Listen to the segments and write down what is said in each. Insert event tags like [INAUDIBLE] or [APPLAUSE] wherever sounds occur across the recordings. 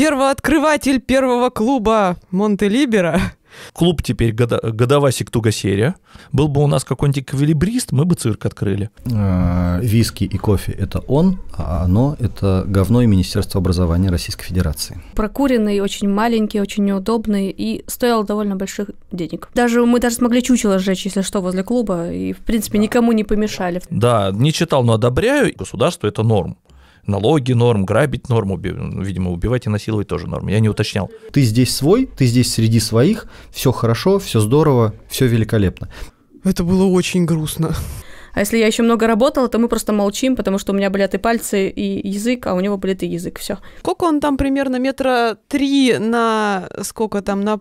первооткрыватель первого клуба Монте-Либера. Клуб теперь года, годовасик Тугасерия. Был бы у нас какой-нибудь эквилибрист, мы бы цирк открыли. А, виски и кофе – это он, а оно – это говно и Министерство образования Российской Федерации. Прокуренный, очень маленький, очень неудобный и стоил довольно больших денег. Даже мы даже смогли чучело сжечь, если что, возле клуба, и, в принципе, да. никому не помешали. Да, не читал, но одобряю. Государство – это норм налоги норм, грабить норм, уби... видимо, убивать и насиловать тоже норм. Я не уточнял. Ты здесь свой, ты здесь среди своих, все хорошо, все здорово, все великолепно. Это было очень грустно. А если я еще много работала, то мы просто молчим, потому что у меня болят и пальцы, и язык, а у него болит и язык. Все. Сколько он там примерно метра три на сколько там на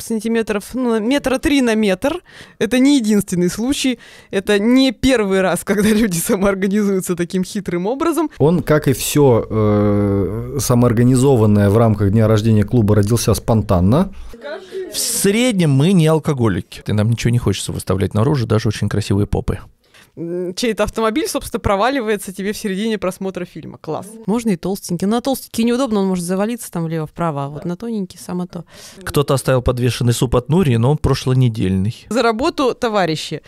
сантиметров, ну, метра три на метр. Это не единственный случай. Это не первый раз, [LAUGHS] когда люди самоорганизуются таким хитрым образом. Он, как и все э, самоорганизованное в рамках дня рождения клуба, родился спонтанно. В среднем мы не алкоголики. И нам ничего не хочется выставлять наружу, даже очень красивые попы чей-то автомобиль, собственно, проваливается тебе в середине просмотра фильма. Класс. Можно и толстенький. на ну, толстенький неудобно, он может завалиться там влево-вправо, а вот на тоненький само то. Кто-то оставил подвешенный суп от Нури, но он прошлонедельный. За работу, товарищи.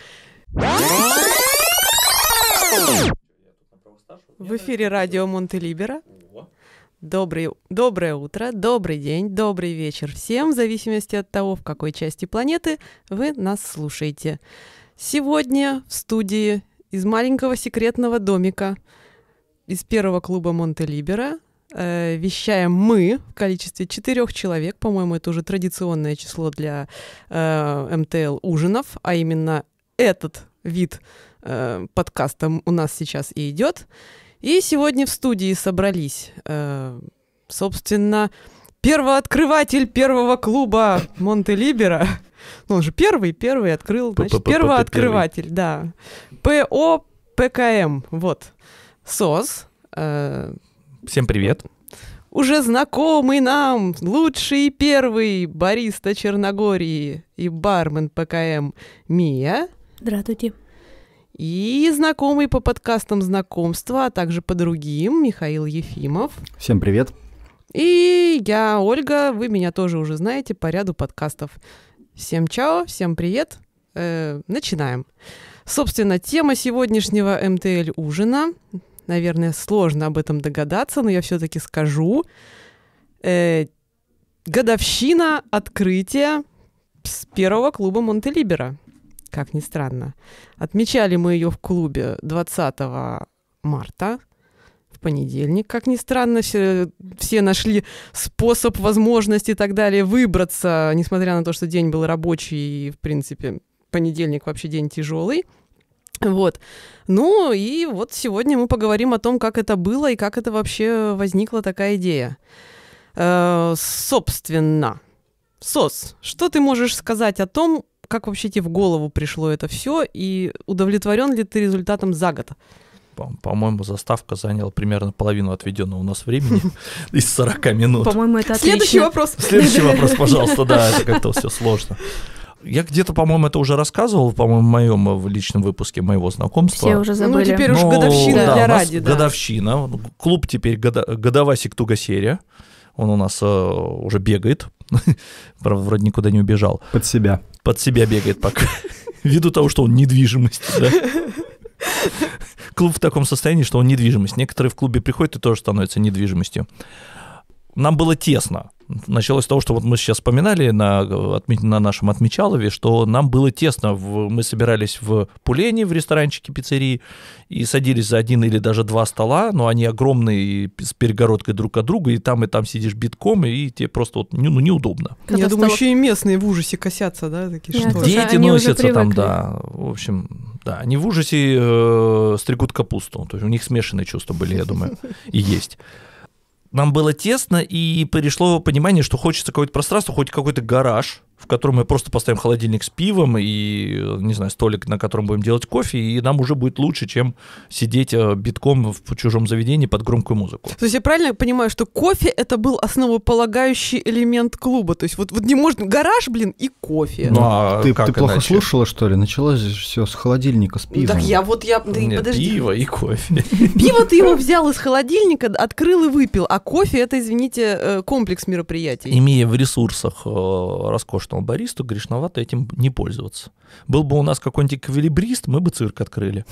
В эфире радио Монтелибера. Добрый, доброе утро, добрый день, добрый вечер всем, в зависимости от того, в какой части планеты вы нас слушаете. Сегодня в студии из маленького секретного домика из первого клуба Монте-Либера э, вещаем мы в количестве четырех человек. По-моему, это уже традиционное число для э, МТЛ ужинов, а именно этот вид э, подкаста у нас сейчас и идет. И сегодня в студии собрались, э, собственно, первооткрыватель первого клуба Монте-Либера ну, он же первый, первый открыл, значит, первооткрыватель, да. ПО ПКМ, вот. СОС. Э, Всем привет. Уже знакомый нам лучший и первый бариста Черногории и бармен ПКМ Мия. Здравствуйте. И знакомый по подкастам знакомства, а также по другим Михаил Ефимов. Всем привет. И я, Ольга, вы меня тоже уже знаете по ряду подкастов. Всем чао, всем привет. Э, начинаем. Собственно, тема сегодняшнего МТЛ ужина. Наверное, сложно об этом догадаться, но я все-таки скажу. Э, годовщина открытия с первого клуба Монтелибера. Как ни странно. Отмечали мы ее в клубе 20 марта понедельник, как ни странно, все нашли способ, возможность и так далее выбраться, несмотря на то, что день был рабочий и, в принципе, понедельник вообще день тяжелый. Вот. Ну и вот сегодня мы поговорим о том, как это было и как это вообще возникла такая идея. Э, собственно, Сос, что ты можешь сказать о том, как вообще тебе в голову пришло это все и удовлетворен ли ты результатом за год? По-моему, заставка заняла примерно половину отведенного у нас времени [LAUGHS] из 40 минут. По-моему, это отлично. Следующий вопрос. Следующий вопрос, [LAUGHS] пожалуйста, да, это как-то все сложно. Я где-то, по-моему, это уже рассказывал, по-моему, в моем э, личном выпуске моего знакомства. Все уже забыли. Ну, теперь уж ну, годовщина да, для ради. Да. Годовщина. Клуб теперь года, годовая сектуга серия. Он у нас э, уже бегает. [LAUGHS] Правда, вроде никуда не убежал. Под себя. Под себя бегает пока. Ввиду того, что он недвижимость. Да? клуб в таком состоянии, что он недвижимость. Некоторые в клубе приходят и тоже становятся недвижимостью. Нам было тесно началось с того, что вот мы сейчас вспоминали на, на нашем отмечалове, что нам было тесно. В, мы собирались в Пулене, в ресторанчике пиццерии, и садились за один или даже два стола, но они огромные, с перегородкой друг от друга, и там и там сидишь битком, и тебе просто вот, ну, неудобно. Когда Я стало... думаю, еще и местные в ужасе косятся, да, такие Нет, что Дети они носятся там, да. В общем, да, они в ужасе э, стригут капусту. То есть у них смешанные чувства были, я думаю, и есть нам было тесно, и пришло понимание, что хочется какое-то пространство, хоть какой-то гараж, в котором мы просто поставим холодильник с пивом и, не знаю, столик, на котором будем делать кофе, и нам уже будет лучше, чем сидеть э, битком в чужом заведении под громкую музыку. То есть я правильно понимаю, что кофе — это был основополагающий элемент клуба? То есть вот, вот не можно Гараж, блин, и кофе. Ну, ну а ты, как ты плохо иначе? слушала, что ли? Началось все с холодильника, с ну, пивом. Так я вот, я... Да, Нет, подожди. пиво и кофе. Пиво ты его взял из холодильника, открыл и выпил, а кофе — это, извините, э, комплекс мероприятий. Имея в ресурсах э, роскошь грешного баристу, грешновато этим не пользоваться. Был бы у нас какой-нибудь эквилибрист, мы бы цирк открыли.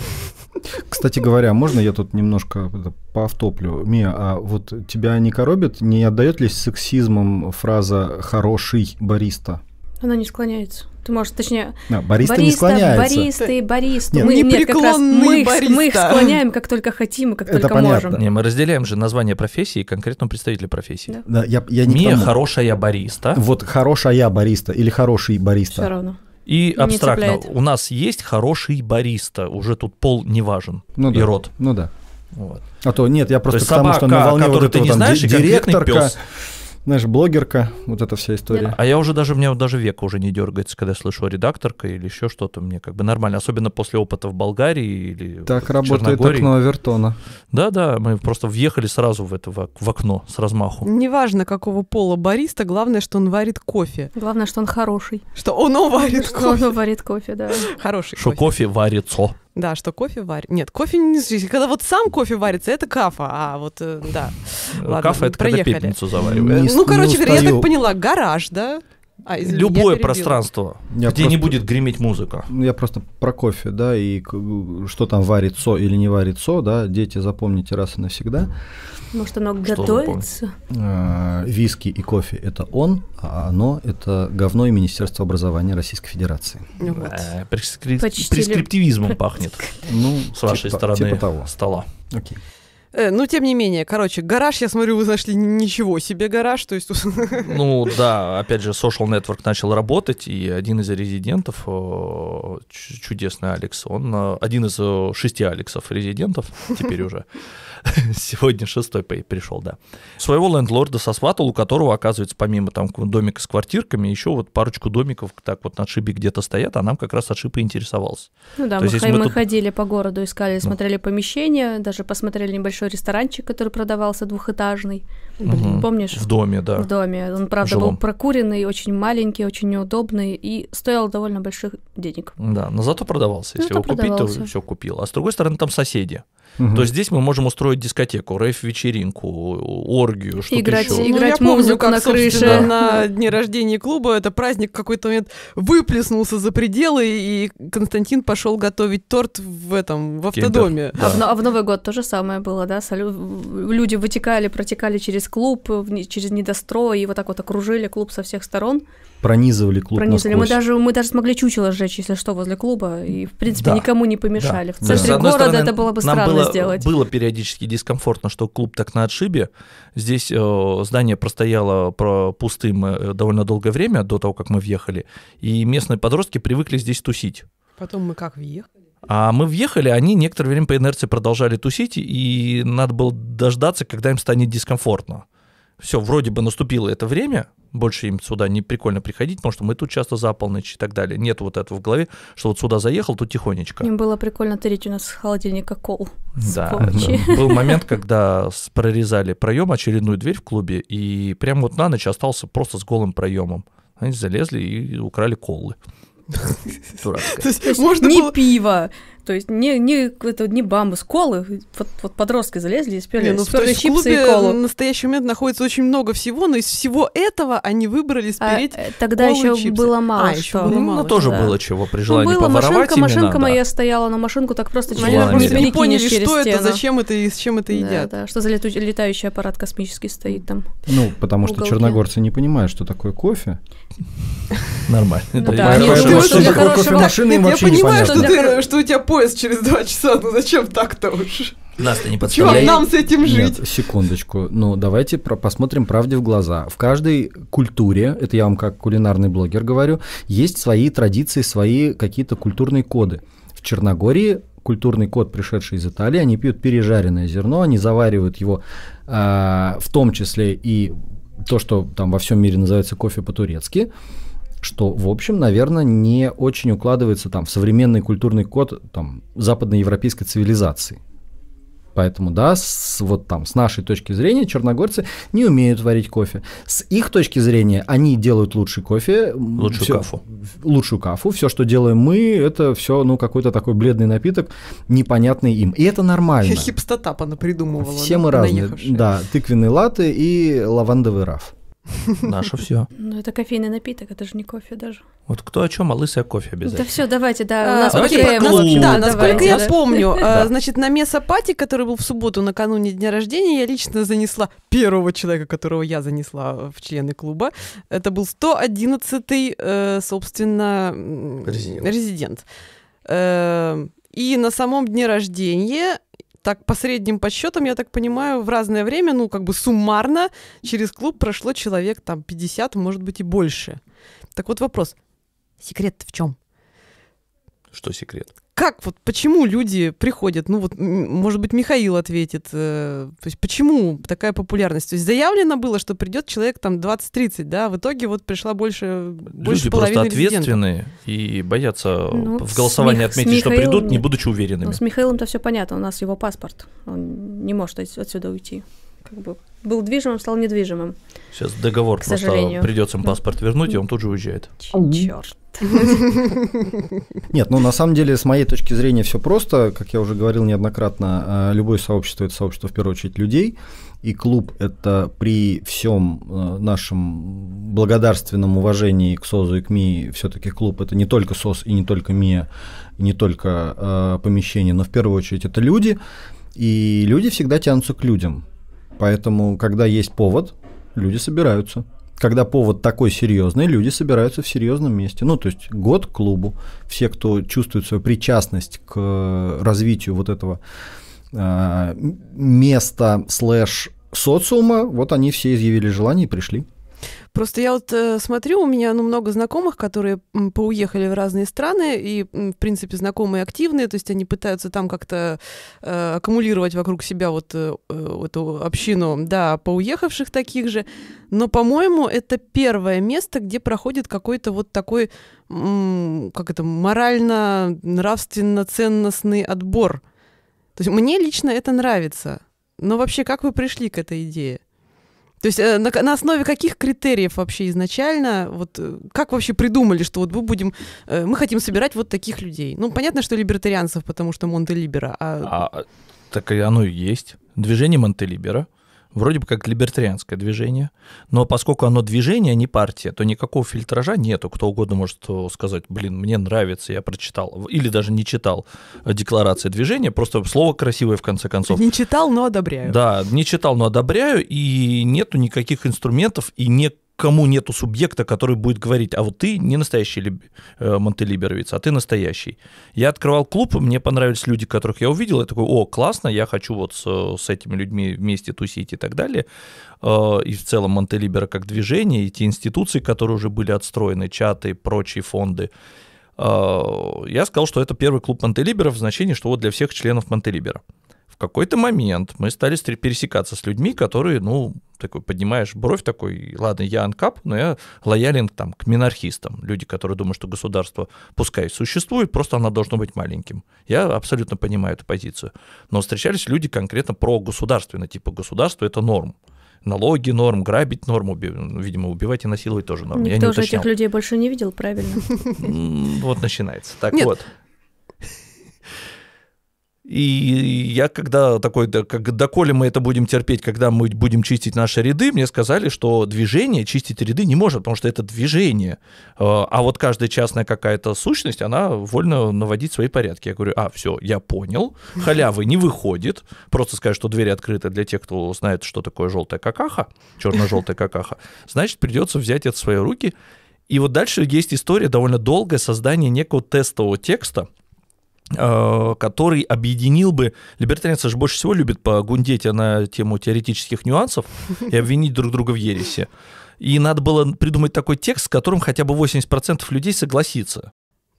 Кстати говоря, можно я тут немножко поавтоплю? Мия, а вот тебя не коробит, не отдает ли сексизмом фраза «хороший бариста»? Она не склоняется. Ты можешь, точнее... А, бариста, бариста не склоняется. Баристы, баристу. Нет, мы, нет, как раз мы, их, мы их склоняем, как только хотим и как Это только понятно. можем. Не, мы разделяем же название профессии и конкретного представителя профессии. Да. Да, я, я не Мия хорошая бариста. Вот хорошая бариста или хороший бариста. Все равно. И абстрактно, у нас есть хороший бариста, уже тут пол не важен ну, и да. род. Ну да. Вот. А то нет, я просто то есть потому, собака, что на волне вот этого, ты не там, знаешь, директорка, пес знаешь, блогерка, вот эта вся история. А я уже даже, мне даже века уже не дергается, когда слышу редакторка или еще что-то, мне как бы нормально, особенно после опыта в Болгарии или Так в работает окно Авертона. Да-да, мы просто въехали сразу в это в окно с размаху. Неважно, какого пола бариста, главное, что он варит кофе. Главное, что он хороший. Что он варит что кофе. он варит кофе, да. Хороший Что кофе варится. Да, что кофе варит. Нет, кофе не жизнь. Когда вот сам кофе варится, это кафа, а вот, э, да. Э, Ладно, кафа — это проехали. когда пепельницу заваривают. ну, короче говоря, я так поняла, гараж, да? А, извини, Любое пространство, я где просто, не будет греметь музыка. Ну, я просто про кофе, да, и что там варит со, или не варит со, да, дети запомните раз и навсегда. Может, оно готовится? А, виски и кофе – это он, а оно – это говно и Министерство образования Российской Федерации. Ну э, вот. Прескриптивизмом [LAUGHS] пахнет. Ну, с вашей типа, стороны типа стола. Окей. Э, ну, тем не менее, короче, гараж, я смотрю, вы нашли ничего себе гараж, то есть... Ну, да, опять же, social network начал работать, и один из резидентов, э, чудесный Алекс, он э, один из шести Алексов резидентов, теперь уже, [LAUGHS] сегодня шестой пришел, да, своего лендлорда сосватал, у которого, оказывается, помимо там домика с квартирками, еще вот парочку домиков так вот на шибе где-то стоят, а нам как раз от шибы интересовался. Ну да, мы, ходили по городу, искали, ну. смотрели помещения, даже посмотрели небольшой большой ресторанчик, который продавался двухэтажный. Угу. Помнишь? В доме, да. В доме. Он, правда, Жилом. был прокуренный, очень маленький, очень неудобный и стоил довольно больших денег. Да, но зато продавался. Если зато его продавался. купить, то все купил. А с другой стороны, там соседи то здесь мы можем устроить дискотеку, рейф-вечеринку, оргию, что-то играть, еще. Ну, играть ну, музыку как, на крыше. Да. На дне рождения клуба это праздник какой-то момент выплеснулся за пределы, и Константин пошел готовить торт в этом, в автодоме. да. а, в, а в Новый год то же самое было, да? Люди вытекали, протекали через клуб, через недострой, и вот так вот окружили клуб со всех сторон пронизывали клуб пронизывали. Мы даже, мы даже смогли чучело сжечь, если что, возле клуба, и, в принципе, да. никому не помешали. Да. В центре да. города стороны, это было бы нам было, сделать. было периодически дискомфортно, что клуб так на отшибе. Здесь э, здание простояло про пустым э, довольно долгое время, до того, как мы въехали, и местные подростки привыкли здесь тусить. Потом мы как въехали? А мы въехали, они некоторое время по инерции продолжали тусить, и надо было дождаться, когда им станет дискомфортно все, вроде бы наступило это время, больше им сюда не прикольно приходить, потому что мы тут часто за полночь и так далее. Нет вот этого в голове, что вот сюда заехал, тут тихонечко. Им было прикольно тырить у нас с холодильника кол. Да, да. Был момент, когда прорезали проем, очередную дверь в клубе, и прямо вот на ночь остался просто с голым проемом. Они залезли и украли колы. [LAUGHS] То есть можно не было... пиво, то есть не, не, это не бамбус, колы. Вот, вот подростки залезли и сперли, ну, сперли есть, чипсы в клубе и колу. в настоящий момент находится очень много всего, но из всего этого они выбрали а, спереть а, Тогда колу еще было а, мало а, что. Еще было ну, мало ну, тоже да. было чего, при желании ну, было, машинка, именно, машинка да. моя стояла, на машинку так просто чуть просто не поняли, что это, зачем это и с чем это едят. Да, да, что за летающий аппарат космический стоит там. Ну, потому что черногорцы не понимают, что такое кофе. [LAUGHS] Нормально. Ну поэтому ну, что такое кофемашина им вообще Я понимаю, что у тебя поезд через два часа, ну зачем так-то уж? Настя, не подставляй. Чего нам с этим жить? Нет, секундочку. Ну, давайте про посмотрим правде в глаза. В каждой культуре, это я вам как кулинарный блогер говорю, есть свои традиции, свои какие-то культурные коды. В Черногории культурный код, пришедший из Италии, они пьют пережаренное зерно, они заваривают его э, в том числе и то, что там во всем мире называется кофе по-турецки что, в общем, наверное, не очень укладывается там в современный культурный код там, западноевропейской цивилизации. Поэтому, да, с, вот там, с нашей точки зрения, черногорцы не умеют варить кофе. С их точки зрения, они делают лучший кофе. Лучшую все, кафу. Лучшую кафу. Все, что делаем мы, это все, ну, какой-то такой бледный напиток, непонятный им. И это нормально. Хипстотап она придумывала. Все мы разные. Наехавшие. Да, тыквенные латы и лавандовый раф. Наше все. Ну, это кофейный напиток, это же не кофе даже. Вот кто о чем, а лысая кофе обязательно. Да все, давайте, да. А, у нас давайте про клуб. Да, насколько я помню, [LAUGHS] э, значит, на месопати, который был в субботу накануне дня рождения, я лично занесла первого человека, которого я занесла в члены клуба. Это был 111-й, э, собственно, резидент. резидент. Э, и на самом дне рождения так, по средним подсчетам, я так понимаю, в разное время, ну, как бы суммарно, через клуб прошло человек там 50, может быть, и больше. Так вот вопрос. Секрет в чем? Что секрет? как вот почему люди приходят? Ну вот, может быть, Михаил ответит. Э, то есть почему такая популярность? То есть заявлено было, что придет человек там 20-30, да, в итоге вот пришла больше, больше люди половины просто ответственные и боятся ну, в голосовании Мих... отметить, Михаилом... что придут, не будучи уверенными. Ну, с Михаилом-то все понятно, у нас его паспорт, он не может отсюда уйти как бы был движимым, стал недвижимым. Сейчас договор к просто сожалению. придется им паспорт вернуть, и он тут же уезжает. Черт. Нет, ну на самом деле, с моей точки зрения, все просто. Как я уже говорил неоднократно, э, любое сообщество это сообщество в первую очередь людей. И клуб это при всем э, нашем благодарственном уважении к СОЗу и к МИ, все-таки клуб это не только СОЗ и не только МИА, не только э, помещение, но в первую очередь это люди. И люди всегда тянутся к людям. Поэтому, когда есть повод, люди собираются. Когда повод такой серьезный, люди собираются в серьезном месте. Ну, то есть год клубу. Все, кто чувствует свою причастность к э, развитию вот этого э, места слэш социума, вот они все изъявили желание и пришли. Просто я вот э, смотрю, у меня ну, много знакомых, которые м, поуехали в разные страны, и, м, в принципе, знакомые активные, то есть они пытаются там как-то э, аккумулировать вокруг себя вот э, эту общину, да, поуехавших таких же. Но, по-моему, это первое место, где проходит какой-то вот такой, м, как это, морально-нравственно-ценностный отбор. То есть мне лично это нравится. Но вообще, как вы пришли к этой идее? То есть э, на, на основе каких критериев вообще изначально, вот э, как вообще придумали, что вот мы будем, э, мы хотим собирать вот таких людей? Ну, понятно, что либертарианцев, потому что Монте-Либера. А... А, так и оно и есть. Движение Монте-Либера вроде бы как либертарианское движение, но поскольку оно движение, а не партия, то никакого фильтража нету. Кто угодно может э, сказать, блин, мне нравится, я прочитал, или даже не читал э, декларации движения, просто слово красивое в конце концов. Не читал, но одобряю. Да, не читал, но одобряю, и нету никаких инструментов и нет кому нету субъекта, который будет говорить, а вот ты не настоящий либ... Э, монтелиберовец, а ты настоящий. Я открывал клуб, мне понравились люди, которых я увидел, я такой, о, классно, я хочу вот с, с этими людьми вместе тусить и так далее. Э, и в целом Монтелибера как движение, и те институции, которые уже были отстроены, чаты, прочие фонды. Э, я сказал, что это первый клуб Монтелибера в значении, что вот для всех членов Монтелибера в какой-то момент мы стали пересекаться с людьми, которые, ну, такой поднимаешь бровь такой, ладно, я анкап, но я лоялен там к минархистам. Люди, которые думают, что государство пускай существует, просто оно должно быть маленьким. Я абсолютно понимаю эту позицию. Но встречались люди конкретно про государственное, типа государство это норм налоги норм, грабить норм, уби... Ну, видимо, убивать и насиловать тоже норм. Никто Я не же уточнял. этих людей больше не видел, правильно? [LAUGHS] Вот начинается. Так вот. И я когда такой, да, как, доколе мы это будем терпеть, когда мы будем чистить наши ряды, мне сказали, что движение чистить ряды не может, потому что это движение. А, а вот каждая частная какая-то сущность, она вольно наводить свои порядки. Я говорю, а, все, я понял, халявы не выходит. Просто сказать, что двери открыты для тех, кто знает, что такое желтая какаха, черно-желтая какаха. Значит, придется взять это в свои руки. И вот дальше есть история довольно долгая создания некого тестового текста, Э, который объединил бы... Либертарианцы же больше всего любят погундеть а на тему теоретических нюансов [LAUGHS] и обвинить друг друга в ересе. И надо было придумать такой текст, с которым хотя бы 80% людей согласится.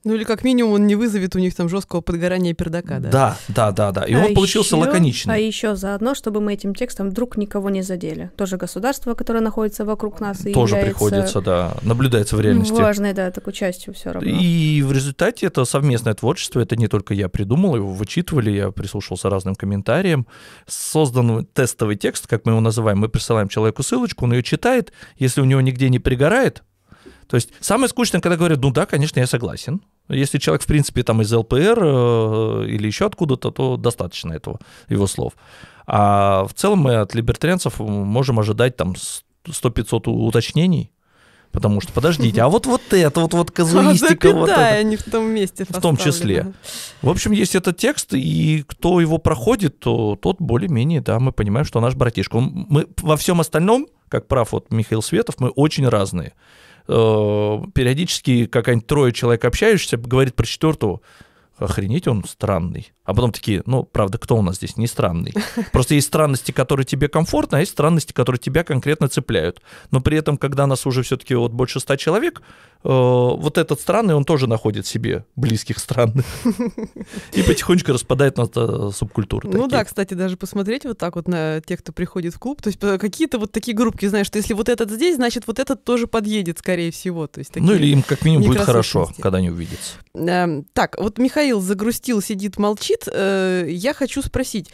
Ну или как минимум он не вызовет у них там жесткого подгорания пердака, да? Да, да, да, да. И а он еще, получился лаконичный. А еще заодно, чтобы мы этим текстом вдруг никого не задели. Тоже государство, которое находится вокруг нас и Тоже приходится, да, наблюдается в реальности. Важной, да, такой частью все равно. И в результате это совместное творчество, это не только я придумал, его вычитывали, я прислушался разным комментариям. Создан тестовый текст, как мы его называем, мы присылаем человеку ссылочку, он ее читает, если у него нигде не пригорает, то есть самое скучное, когда говорят, ну да, конечно, я согласен, если человек, в принципе, там из ЛПР э, или еще откуда-то, то достаточно этого, его слов. А в целом мы от либертарианцев можем ожидать там 100-500 уточнений, потому что, подождите, а вот вот это, вот вот казуистика, вот это. не в том месте В том числе. В общем, есть этот текст, и кто его проходит, то тот более-менее, да, мы понимаем, что наш братишка. мы во всем остальном, как прав вот Михаил Светов, мы очень разные. Э, периодически какая-нибудь трое человек общаешься, говорит про четвертого, охренеть он странный. А потом такие, ну, правда, кто у нас здесь не странный? [LAUGHS] Просто есть странности, которые тебе комфортно, а есть странности, которые тебя конкретно цепляют. Но при этом, когда нас уже все-таки вот больше ста человек, э, вот этот странный, он тоже находит себе близких странных. И потихонечку распадает на э, субкультуры. Ну да, кстати, даже посмотреть вот так вот на тех, кто приходит в клуб, то есть э, какие-то вот такие группки, знаешь, что если вот этот здесь, значит, вот этот тоже подъедет, скорее всего. То есть, ну или им как минимум будет хорошо, когда они увидятся. Эм, так, вот Михаил загрустил, сидит, молчит говорит, э, я хочу спросить.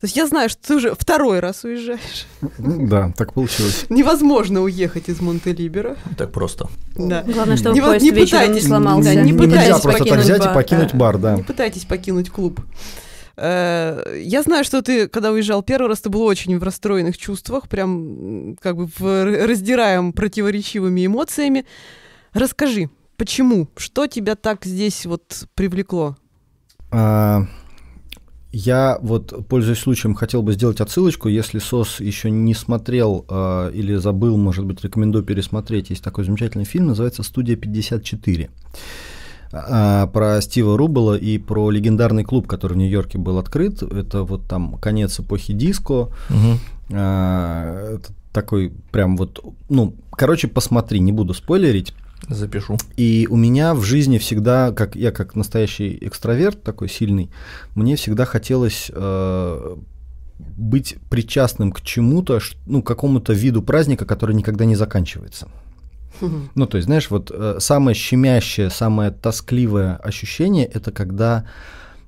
То есть я знаю, что ты уже второй раз уезжаешь. да, так получилось. Невозможно уехать из Монтелибера. Так просто. Да. Главное, чтобы не, поезд не пытайтесь не сломался. Да, не, пытайтесь нельзя просто так взять бар. и покинуть да. бар, да. Не пытайтесь покинуть клуб. Э, я знаю, что ты, когда уезжал первый раз, ты был очень в расстроенных чувствах, прям как бы раздираем противоречивыми эмоциями. Расскажи, почему? Что тебя так здесь вот привлекло? А, я вот, пользуясь случаем, хотел бы сделать отсылочку. Если СОС еще не смотрел э, или забыл, может быть, рекомендую пересмотреть. Есть такой замечательный фильм, называется «Студия 54» а, про Стива Рубела и про легендарный клуб, который в Нью-Йорке был открыт. Это вот там конец эпохи диско. Угу. Это такой прям вот, ну, короче, посмотри, не буду спойлерить. Запишу. И у меня в жизни всегда, как я как настоящий экстраверт такой сильный, мне всегда хотелось э, быть причастным к чему-то, ну, к какому-то виду праздника, который никогда не заканчивается. Ну, то есть, знаешь, вот э, самое щемящее, самое тоскливое ощущение это когда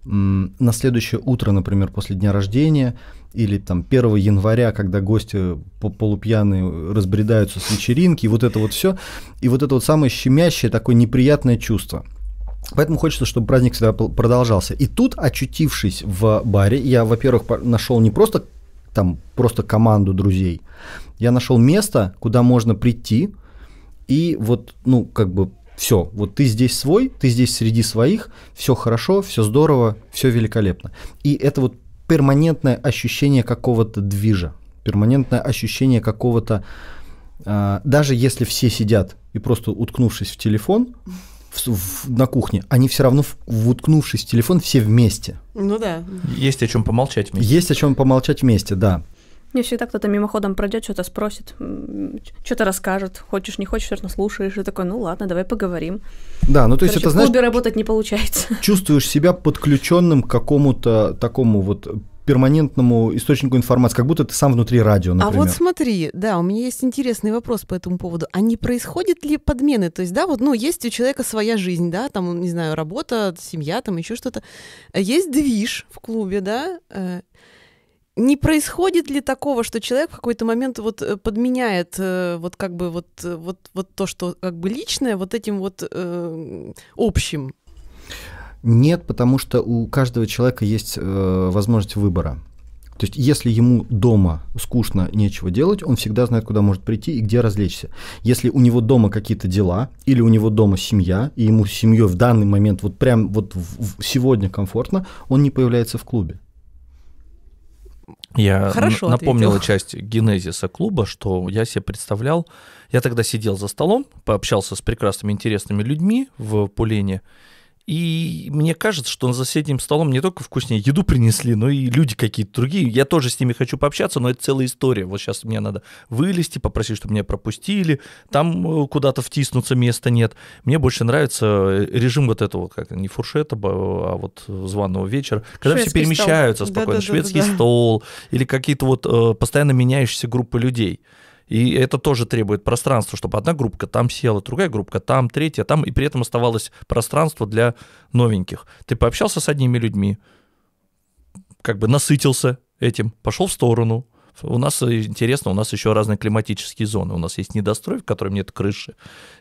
м, на следующее утро, например, после дня рождения или там 1 января, когда гости полупьяные разбредаются с вечеринки, и вот это вот все, и вот это вот самое щемящее такое неприятное чувство. Поэтому хочется, чтобы праздник всегда продолжался. И тут, очутившись в баре, я, во-первых, нашел не просто там просто команду друзей, я нашел место, куда можно прийти и вот, ну, как бы все, вот ты здесь свой, ты здесь среди своих, все хорошо, все здорово, все великолепно. И это вот перманентное ощущение какого-то движа, перманентное ощущение какого-то, э, даже если все сидят и просто уткнувшись в телефон в, в, на кухне, они все равно, в, уткнувшись в телефон, все вместе. Ну да. Есть о чем помолчать вместе. Есть о чем помолчать вместе, да. Мне всегда кто-то мимоходом пройдет, что-то спросит, что-то расскажет, хочешь, не хочешь, все равно слушаешь, и такой, ну ладно, давай поговорим. Да, ну то есть Короче, это, знаешь... В клубе работать не получается. [LAUGHS] Чувствуешь себя подключенным к какому-то такому вот перманентному источнику информации, как будто ты сам внутри радио, например. А вот смотри, да, у меня есть интересный вопрос по этому поводу. А не происходят ли подмены? То есть, да, вот, ну, есть у человека своя жизнь, да, там, не знаю, работа, семья, там еще что-то. Есть движ в клубе, да, э, не происходит ли такого, что человек в какой-то момент вот э, подменяет э, вот как бы вот, э, вот, вот то, что как бы личное, вот этим вот э, общим? Нет, потому что у каждого человека есть э, возможность выбора. То есть, если ему дома скучно, нечего делать, он всегда знает, куда может прийти и где развлечься. Если у него дома какие-то дела, или у него дома семья, и ему с семьей в данный момент вот прям вот в, в, сегодня комфортно, он не появляется в клубе. Я Хорошо напомнила ответил. часть генезиса клуба, что я себе представлял. Я тогда сидел за столом, пообщался с прекрасными, интересными людьми в Пулене, и мне кажется, что за соседним столом не только вкуснее еду принесли, но и люди какие-то другие. Я тоже с ними хочу пообщаться, но это целая история. Вот сейчас мне надо вылезти, попросить, чтобы меня пропустили, там э, куда-то втиснуться места нет. Мне больше нравится э, режим вот этого, как не фуршета, а вот э, званого вечера, когда шведский все перемещаются стол. спокойно, да, да, шведский да, да, стол или какие-то вот э, постоянно меняющиеся группы людей. И это тоже требует пространства, чтобы одна группка там села, другая группка там, третья там, и при этом оставалось пространство для новеньких. Ты пообщался с одними людьми, как бы насытился этим, пошел в сторону, у нас э, интересно, у нас еще разные климатические зоны. У нас есть недострой, в котором нет крыши.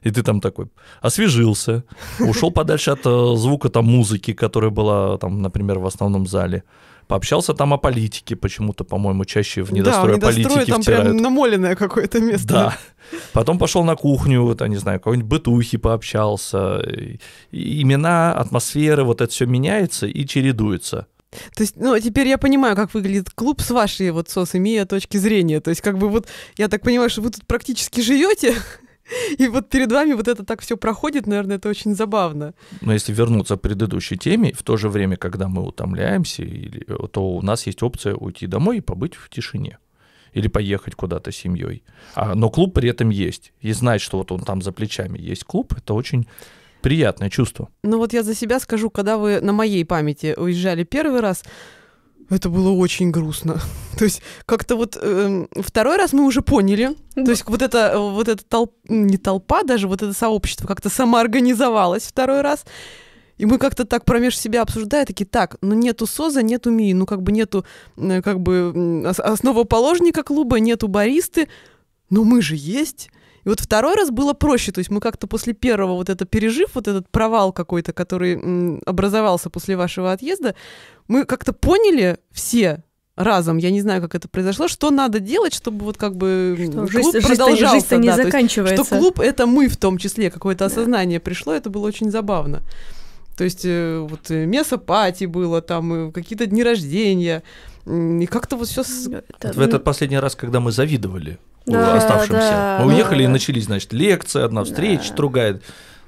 И ты там такой освежился, ушел подальше от э, звука там музыки, которая была там, например, в основном зале. Пообщался там о политике почему-то, по-моему, чаще в недострое да, в недострое политики там втирают. прям намоленное какое-то место. Да. Потом пошел на кухню, вот, я не знаю, какой-нибудь бытухи пообщался. И имена, атмосфера, вот это все меняется и чередуется. То есть, ну, теперь я понимаю, как выглядит клуб с вашей вот сосемия точки зрения. То есть, как бы вот, я так понимаю, что вы тут практически живете, [LAUGHS] и вот перед вами вот это так все проходит, наверное, это очень забавно. Но если вернуться к предыдущей теме, в то же время, когда мы утомляемся, э, то у нас есть опция уйти домой и побыть в тишине или поехать куда-то с семьей. А, но клуб при этом есть. И знать, что вот он там за плечами есть клуб, это очень приятное чувство. Ну вот я за себя скажу, когда вы на моей памяти уезжали первый раз, это было очень грустно. [LAUGHS] То есть как-то вот э, второй раз мы уже поняли. Да. То есть вот это вот эта толпа, не толпа даже, вот это сообщество как-то самоорганизовалось второй раз. И мы как-то так промеж себя обсуждая, такие, так, ну нету СОЗа, нету МИИ, ну как бы нету э, как бы основоположника клуба, нету баристы, но мы же есть. И вот второй раз было проще, то есть мы как-то после первого вот это пережив, вот этот провал какой-то, который м, образовался после вашего отъезда, мы как-то поняли все, разом, я не знаю, как это произошло, что надо делать, чтобы вот как бы что, клуб жизнь, продолжался. Жизнь, жизнь да, заканчивается. Есть, что клуб — это мы в том числе, какое-то осознание да. пришло, это было очень забавно. То есть э, вот э, мясо пати было, там э, какие-то дни рождения, и как-то вот все... В этот последний раз, когда мы завидовали да, оставшимся. Да, мы а уехали да. и ну, начались, значит, лекция, одна встреча, да. другая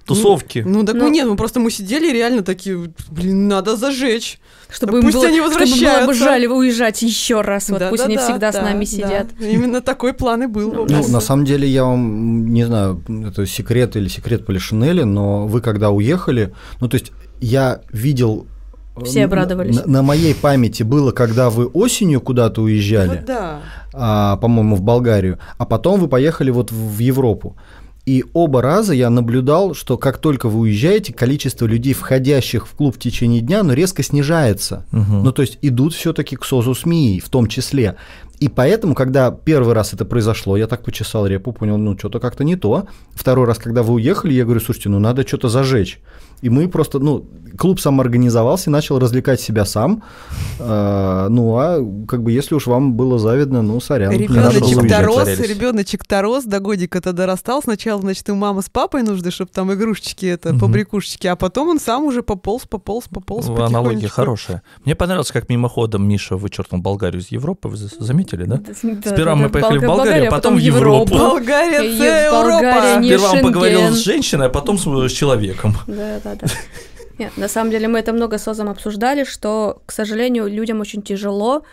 тусовки. Ну, ну так ну, нет, мы просто мы сидели реально такие, блин, надо зажечь. Чтобы а им пусть было, они возвращаются. Чтобы было бы жаль уезжать еще раз, вот да, пусть да, они да, всегда да, с нами да. сидят. Именно такой план и был. Ну, ну на самом деле, я вам, не знаю, это секрет или секрет Полишинели, но вы когда уехали, ну, то есть я видел все обрадовались. На, на моей памяти было, когда вы осенью куда-то уезжали, вот ну да. а, по-моему, в Болгарию, а потом вы поехали вот в Европу. И оба раза я наблюдал, что как только вы уезжаете, количество людей, входящих в клуб в течение дня, ну, резко снижается. Угу. Ну, то есть идут все-таки к СОЗу СМИ в том числе. И поэтому, когда первый раз это произошло, я так почесал репу, понял, ну, что-то как-то не то. Второй раз, когда вы уехали, я говорю, слушайте, ну, надо что-то зажечь. И мы просто, ну, клуб сам организовался и начал развлекать себя сам. Э, ну, а как бы если уж вам было завидно, ну, сорян. Ребеночек-то рос, ребеночек-то до годика-то дорастал. Сначала, значит, ему мама с папой нужны, чтобы там игрушечки это, угу. побрякушечки, а потом он сам уже пополз, пополз, пополз ну, Аналогия хорошая. Мне понравилось, как мимоходом Миша вычеркнул Болгарию из Европы. Вы заметили, да? да Сперва да, мы поехали Болга... в Болгарию, а, а потом в Европу. Болгария, это Европа! Сперва он поговорил с женщиной, а потом с человеком. Да, да да, Нет, на самом деле мы это много с Озом обсуждали, что, к сожалению, людям очень тяжело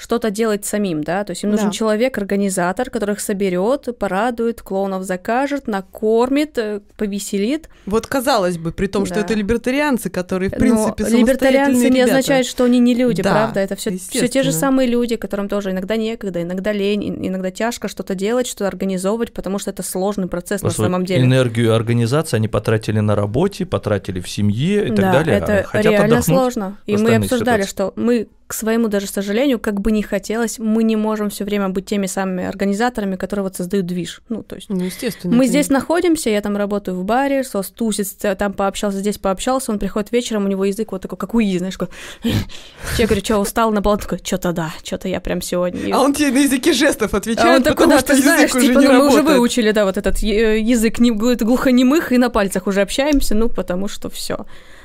что-то делать самим, да, то есть им нужен да. человек, организатор, которых соберет, порадует, клоунов закажет, накормит, э, повеселит. Вот казалось бы, при том, да. что это либертарианцы, которые в ну, принципе Но либертарианцы ребята. не означают, что они не люди, да, правда? Это все все те же самые люди, которым тоже иногда некогда, иногда лень, иногда тяжко что-то делать, что-то организовывать, потому что это сложный процесс Просто на самом деле. Энергию организации они потратили на работе, потратили в семье и да, так далее. Да, Это а хотят реально сложно. И мы обсуждали, ситуации. что мы к своему даже сожалению, как бы не хотелось, мы не можем все время быть теми самыми организаторами, которые вот создают движ. Ну, то есть... Ну, естественно. Мы здесь не... находимся, я там работаю в баре, Сос тусит, там пообщался, здесь пообщался, он приходит вечером, у него язык вот такой, как у Изи, знаешь, такой... [LAUGHS] Я говорю, что, устал на баланс? такой, что-то да, что-то я прям сегодня... А он тебе на языке жестов отвечает, а он такой, да, что ты знаешь, уже типа, ну, мы уже выучили, да, вот этот э, язык глухонемых и на пальцах уже общаемся, ну, потому что все.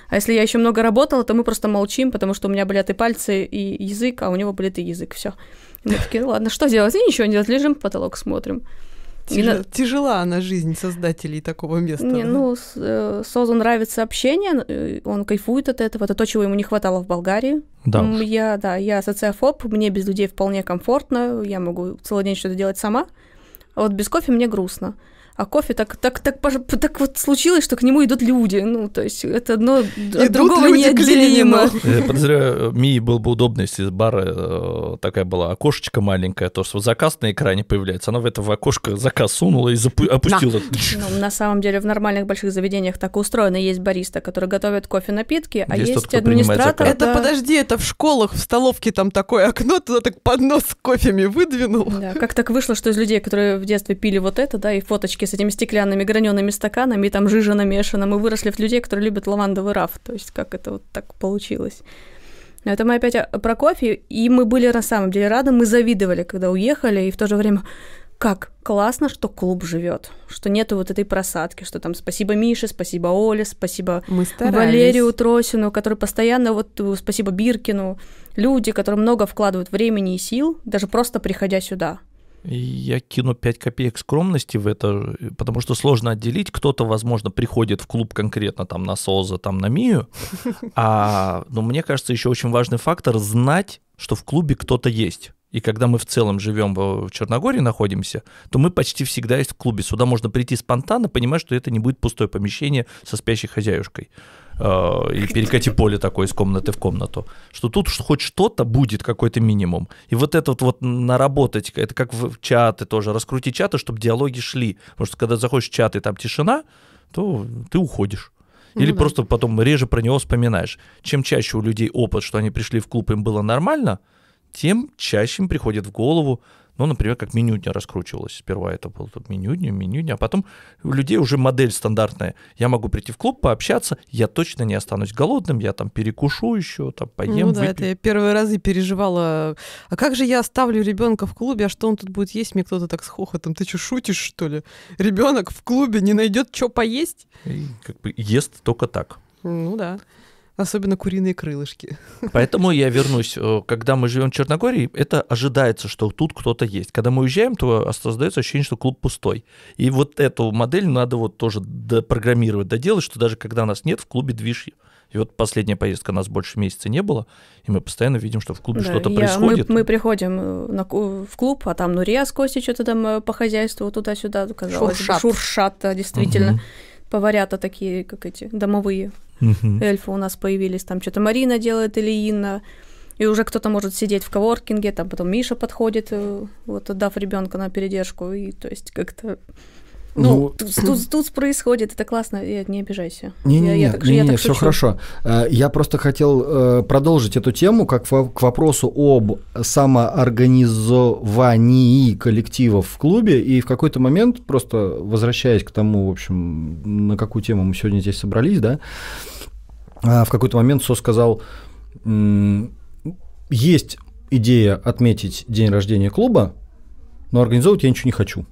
А если я еще много работала, то мы просто молчим, потому что у меня болят и пальцы, и язык, а у него болит и язык. Все. Мы такие, ладно, что делать? И ничего не делать, лежим в потолок, смотрим. Тяж... На... Тяжела она жизнь создателей такого места. Не, да? ну, э, Созу нравится общение, э, он кайфует от этого. Это то, чего ему не хватало в Болгарии. Да. Я, да, я социофоб, мне без людей вполне комфортно, я могу целый день что-то делать сама. А вот без кофе мне грустно а кофе так, так, так, так вот случилось, что к нему идут люди. Ну, то есть это одно от другого неотделимо. Я подозреваю, Мии было бы удобно, если из бара э, такая была окошечко маленькое, то, что заказ на экране появляется, она в это в окошко заказ сунула и запу- опустила. Ну, на самом деле в нормальных больших заведениях так устроено. Есть бариста, который готовит кофе-напитки, а есть, администратор. Это, подожди, это в школах, в столовке там такое окно, туда так поднос с кофеми выдвинул. Да, как так вышло, что из людей, которые в детстве пили вот это, да, и фоточки с этими стеклянными гранеными стаканами, и там жижа намешана. Мы выросли в людей, которые любят лавандовый раф. То есть как это вот так получилось. Но это мы опять про кофе, и мы были на самом деле рады, мы завидовали, когда уехали, и в то же время как классно, что клуб живет, что нету вот этой просадки, что там спасибо Мише, спасибо Оле, спасибо Мы Валерию Тросину, который постоянно вот э, спасибо Биркину, люди, которые много вкладывают времени и сил, даже просто приходя сюда. Я кину 5 копеек скромности в это, потому что сложно отделить. Кто-то, возможно, приходит в клуб конкретно там на Соза, там на Мию. [LAUGHS] А, но ну, мне кажется, еще очень важный фактор – знать, что в клубе кто-то есть. И когда мы в целом живем в Черногории, находимся, то мы почти всегда есть в клубе. Сюда можно прийти спонтанно, понимая, что это не будет пустое помещение со спящей хозяюшкой. Э, и перекати поле такое из комнаты в комнату. Что тут хоть что-то будет, какой-то минимум. И вот это вот, вот наработать, это как в чаты тоже, раскрутить чаты, чтобы диалоги шли. Потому что когда заходишь в чат и там тишина, то ты уходишь. Ну Или ну, просто да. потом реже про него вспоминаешь. Чем чаще у людей опыт, что они пришли в клуб, им было нормально, тем чаще им приходит в голову, ну, например, как менюдня раскручивалась. Сперва это было тут менюдня, менюдня, а потом у людей уже модель стандартная. Я могу прийти в клуб, пообщаться, я точно не останусь голодным, я там перекушу еще, там поем, Ну да, выпью. это я первые разы переживала. А как же я оставлю ребенка в клубе, а что он тут будет есть? Мне кто-то так с хохотом. Ты что, шутишь, что ли? Ребенок в клубе не найдет, что поесть? И, как бы ест только так. Ну да. Особенно куриные крылышки. Поэтому я вернусь. Э, когда мы живем в Черногории, это ожидается, что тут кто-то есть. Когда мы уезжаем, то создается ощущение, что клуб пустой. И вот эту модель надо вот тоже допрограммировать, доделать, что даже когда нас нет, в клубе движ. И вот последняя поездка нас больше месяца не было, и мы постоянно видим, что в клубе да, что-то я, происходит. Мы, мы приходим э, на, в клуб, а там Нурия с Костей что-то там э, по хозяйству туда-сюда, казалось, шуршат, шуршат действительно. Угу поварята такие, как эти, домовые. Угу. Эльфы у нас появились, там что-то Марина делает или Инна. И уже кто-то может сидеть в коворкинге, там потом Миша подходит, э, вот отдав ребенка на передержку, и то есть как-то ну, ну тут, [LAUGHS] тут происходит, это классно, я не обижайся. Не, не, не, не, не, все хорошо. Э, я просто хотел э, продолжить эту тему как к вопросу об самоорганизовании коллективов в клубе и в какой-то момент просто возвращаясь к тому, в общем, на какую тему мы сегодня здесь собрались, да, э, в какой-то момент Со сказал, есть идея отметить день рождения клуба, но организовывать я ничего не хочу.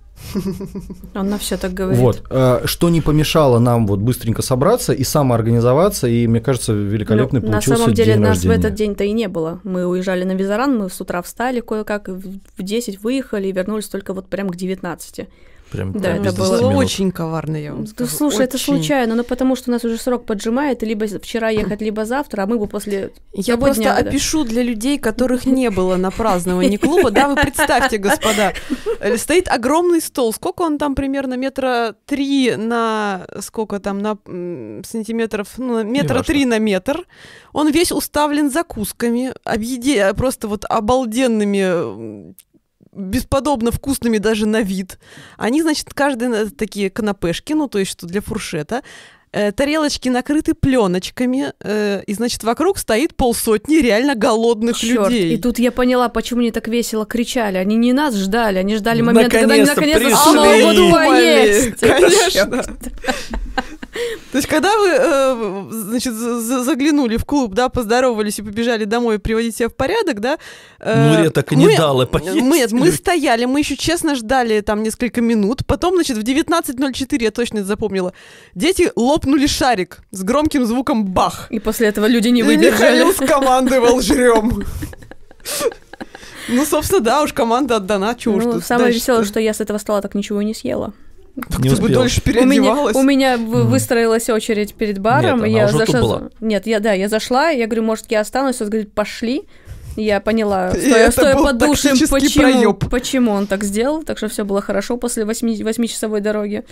Он на все так говорит. Вот. Э, что не помешало нам вот быстренько собраться и самоорганизоваться, и, мне кажется, великолепный ну, получился На самом деле день нас рождения. в этот день-то и не было. Мы уезжали на Визаран, мы с утра встали кое-как, в 10 выехали и вернулись только вот прям к 19. Прям, да, это было минут. очень коварно, я вам скажу. Да, слушай, очень. это случайно, но ну, потому что у нас уже срок поджимает, либо вчера ехать, либо завтра, а мы бы после Я просто дня, опишу да. для людей, которых не было на праздновании клуба. Да, вы представьте, господа, э, стоит огромный стол. Сколько он там примерно? Метра три на... Сколько там? На сантиметров? Ну, метра три на метр. Он весь уставлен закусками, объеде... Э, просто вот обалденными бесподобно вкусными даже на вид. Они, значит, каждые э, такие канапешки, ну, то есть что для фуршета, э, тарелочки накрыты пленочками, э, и, значит, вокруг стоит полсотни реально голодных Чёрт, людей. И тут я поняла, почему они так весело кричали. Они не нас ждали, они ждали момента, когда они наконец-то смогут поесть. Конечно. [LAUGHS] [LAUGHS] То есть, когда вы, э, значит, заглянули в клуб, да, поздоровались и побежали домой приводить себя в порядок, да? Э, я ну, так и не мы, дала поесть. Мы, нет, мы стояли, мы еще честно ждали там несколько минут. Потом, значит, в 19.04, я точно это запомнила, дети лопнули шарик с громким звуком бах. И после этого люди не выдержали. И Михаил скомандовал жрем. Ну, собственно, да, уж команда отдана, чего ну, уж тут. Самое веселое, что я с этого стола так ничего и не съела. Так не успел. Бы дольше переодевалась. У меня, у меня выстроилась очередь перед баром. Нет, она я уже зашла... тут была. Нет, я, да, я зашла, я говорю, может, я останусь? Он говорит, пошли. Я поняла, стоя, стоя под душем, почему, почему он так сделал, так что все было хорошо после 8, 8-часовой дороги.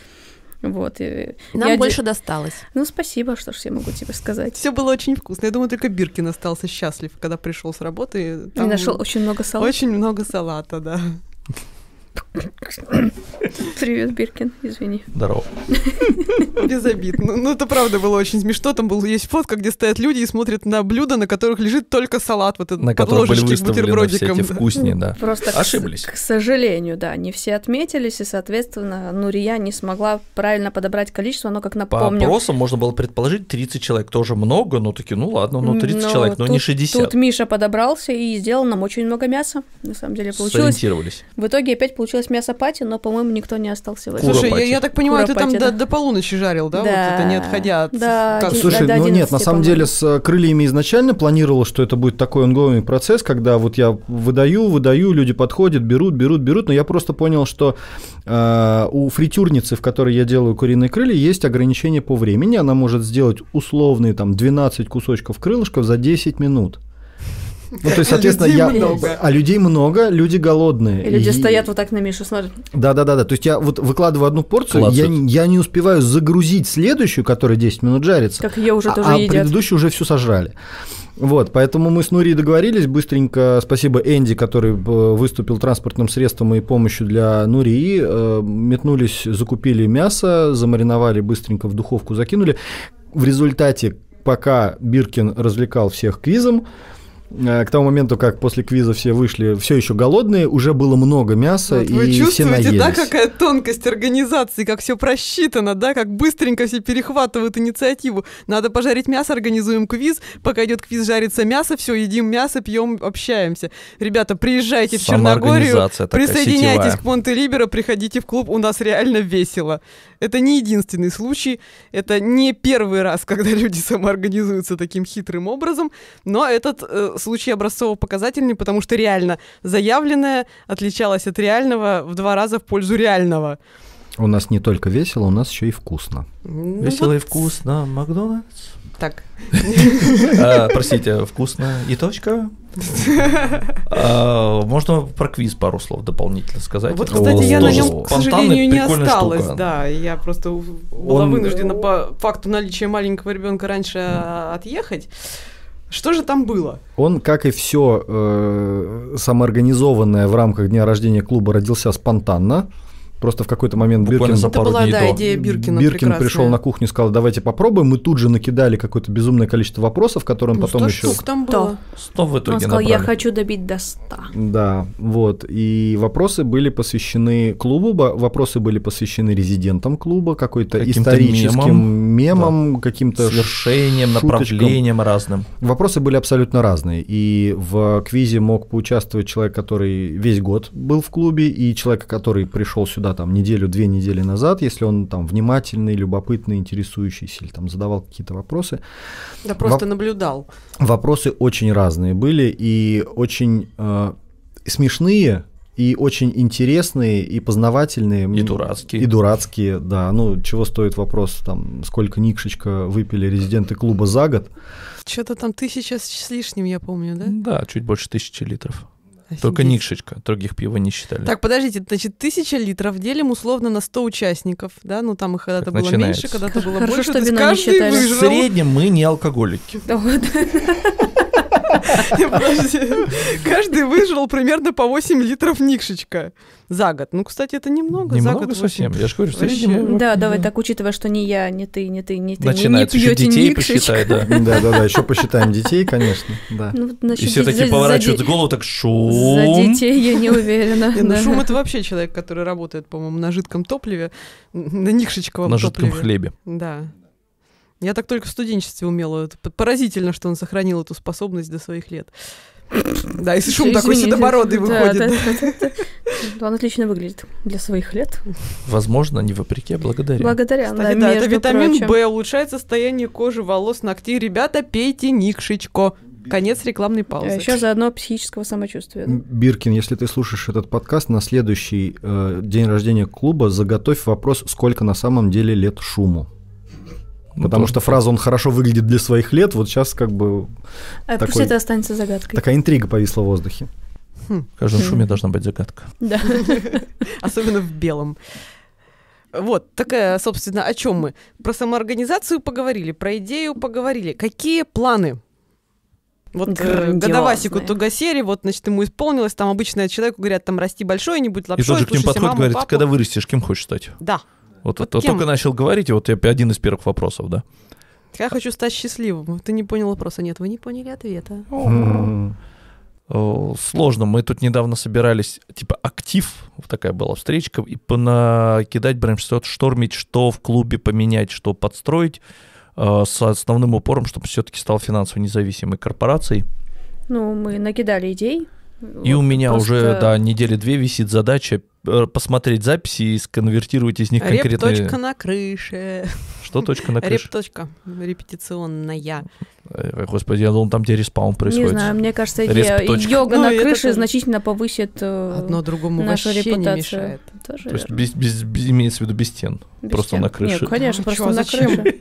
Вот. И Нам я больше де... досталось. Ну, спасибо, что ж я могу тебе сказать. Все было очень вкусно. Я думаю, только Биркин остался счастлив, когда пришел с работы. Там... И нашел очень много салата. Очень много салата, да. [LAUGHS] Привет, Биркин, извини. Здорово. [LAUGHS] Без обид. Ну, ну, это правда было очень смешно. Там был есть фотка, где стоят люди и смотрят на блюда, на которых лежит только салат вот этот на под ложечки с Все эти вкуснее, да. Просто ошиблись. К, к сожалению, да, не все отметились, и, соответственно, Нурия не смогла правильно подобрать количество, но как напомню... По опросам можно было предположить 30 человек, тоже много, но ну, таки, ну ладно, ну 30 но ну, человек, но тут, не 60. Тут Миша подобрался и сделал нам очень много мяса, на самом деле получилось. Сориентировались. В итоге опять получилось получилась мясопати, но, по-моему, никто не остался в этом. Слушай, я, я так понимаю, ты там да. до, до полуночи жарил, да? да. Вот это не отходя от... Да, как... Слушай, до ну нет, на самом деле с э, крыльями изначально планировалось, что это будет такой ongoing процесс, когда вот я выдаю, выдаю, люди подходят, берут, берут, берут, но я просто понял, что э, у фритюрницы, в которой я делаю куриные крылья, есть ограничение по времени, она может сделать условные там 12 кусочков крылышков за 10 минут. Ну, то есть, соответственно, людей я... Много. А людей много, люди голодные. И люди и... стоят вот так на Мишу смотрят. Да-да-да. То есть, я вот выкладываю одну порцию, я, я не успеваю загрузить следующую, которая 10 минут жарится. Как ее уже а, тоже а едят. А предыдущую уже всю сожрали. Вот, поэтому мы с Нури договорились быстренько. Спасибо Энди, который э, выступил транспортным средством и помощью для Нури. Э, метнулись, закупили мясо, замариновали быстренько в духовку, закинули. В результате, пока Биркин развлекал всех квизом, Э, к тому моменту, как после квиза все вышли, все еще голодные, уже было много мяса вот и вы чувствуете, да, какая тонкость организации, как все просчитано, да, как быстренько все перехватывают инициативу. Надо пожарить мясо, организуем квиз, пока идет квиз, жарится мясо, все, едим мясо, пьем, общаемся. Ребята, приезжайте в Черногорию, присоединяйтесь сетевая. к Монте-Либеро, приходите в клуб, у нас реально весело. Это не единственный случай, это не первый раз, [LAUGHS] когда люди самоорганизуются таким хитрым образом, но этот э, случай образцово-показательный, потому что реально заявленное отличалось от реального в два раза в пользу реального. У нас не только весело, у нас еще и вкусно. Ну, весело вот... и вкусно, Макдональдс. Так. А, простите, вкусно и точка. А, можно про квиз пару слов дополнительно сказать. Вот, кстати, я на нем, к сожалению, не осталась. Да, я просто была вынуждена э, по факту наличия маленького ребенка раньше а, отъехать. Что же там было? Он, как и все э, самоорганизованное в рамках дня рождения клуба, родился спонтанно. Просто в какой-то момент Буквально Биркин... за пару Это была, дней да, до... идея Биркина Биркин прекрасная. пришел на кухню и сказал, давайте попробуем. Мы тут же накидали какое-то безумное количество вопросов, которые он ну, потом 100 еще... штук там было. 100 в итоге Он сказал, набрали. я хочу добить до 100. Да, вот. И вопросы были посвящены клубу, вопросы были посвящены резидентам клуба, какой-то историческим мемам, мемам да. каким-то Свершением, направлением разным. Вопросы были абсолютно разные. И в квизе мог поучаствовать человек, который весь год был в клубе, и человек, который пришел сюда да, там неделю-две недели назад, если он там внимательный, любопытный, интересующийся или там задавал какие-то вопросы. Да просто воп- наблюдал. Вопросы очень разные были и очень э, смешные, и очень интересные, и познавательные. И дурацкие. И дурацкие, да. Ну, чего стоит вопрос, там, сколько Никшечка выпили резиденты клуба за год? Что-то там тысяча с лишним, я помню, да? Да, чуть больше тысячи литров. Офигеть. Только Никшечка, других пива не считали. Так, подождите, значит, тысяча литров делим условно на 100 участников, да? Ну, там их когда-то было начинается. меньше, когда-то было Хорошо, больше. Хорошо, что вино не считали. В среднем мы не алкоголики. Да, вот. Каждый выжил примерно по 8 литров никшечка за год. Ну, кстати, это немного. Немного за год совсем. Я же говорю, в среднем. Да, давай так, учитывая, что не я, не ты, не ты, не ты, Начинается, не пьете детей посчитай, да. [LAUGHS] Да, да, да, еще посчитаем детей, конечно. Да. Ну, значит, И все такие поворачивают голову, так шум. За детей я не уверена. Ну, шум это вообще человек, который работает, по-моему, на жидком топливе, на никшечковом топливе. На жидком хлебе. Да. Я так только в студенчестве умела. Это поразительно, что он сохранил эту способность до своих лет. [COUGHS] Да, и шум такой седобородый выходит. Он отлично выглядит для своих лет. Возможно, не вопреки, а благодаря. Благодаря, да, Это витамин В улучшает состояние кожи, волос, ногтей. Ребята, пейте никшечко. Конец рекламной а паузы. А еще заодно психического самочувствия. Биркин, если ты слушаешь этот подкаст, на следующий э, день рождения клуба заготовь вопрос, сколько на самом деле лет шуму. Ну, потому что фраза «он хорошо выглядит для своих лет» вот сейчас как бы... А такой, пусть это останется загадкой. Такая интрига повисла в воздухе. Хм. В каждом хм. шуме должна быть загадка. Да. [LAUGHS] Особенно в белом. Вот, такая, собственно, о чем мы? Про самоорганизацию поговорили, про идею поговорили. Какие планы? Вот годовасику Тугасери, вот, значит, ему исполнилось, там обычно человеку говорят, там, расти большой, не будь лапшой, И тот же к ним подходит, говорит, когда вырастешь, кем хочешь стать? Да. Вот, вот это только начал говорить, и вот я один из первых вопросов, да. Я хочу стать счастливым. Ты не понял вопроса. Нет, вы не поняли ответа. Сложно. Мы тут недавно собирались, типа, актив, вот такая была встречка, и понакидать брейнштормить, штормить, что в клубе поменять, что подстроить, э, с основным упором, чтобы все-таки стал финансово независимой корпорацией. Ну, мы накидали идей, и вот у меня просто... уже, да, недели две висит задача э, посмотреть записи и сконвертировать из них конкретные... Реп-точка на крыше. Что точка на крыше? Реп-точка репетиционная. Господи, я думал, там где респаун происходит. Не знаю, мне кажется, йога ну, на крыше тоже... значительно повысит э, Одно другому нашу репутацию. не мешает. Тоже То есть без, без, без, имеется в виду без стен, без просто стен. на крыше. Нет, конечно, ну, просто чё, на крыше.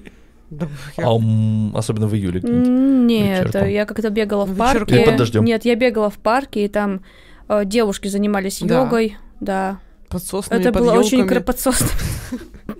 Да, я... А особенно в июле. Нет, вечерком. я как-то бегала в парке. Или Нет, я бегала в парке, и там э, девушки занимались да. йогой, да. Под соснами, Это под было елками. очень кропотсосно. [LAUGHS]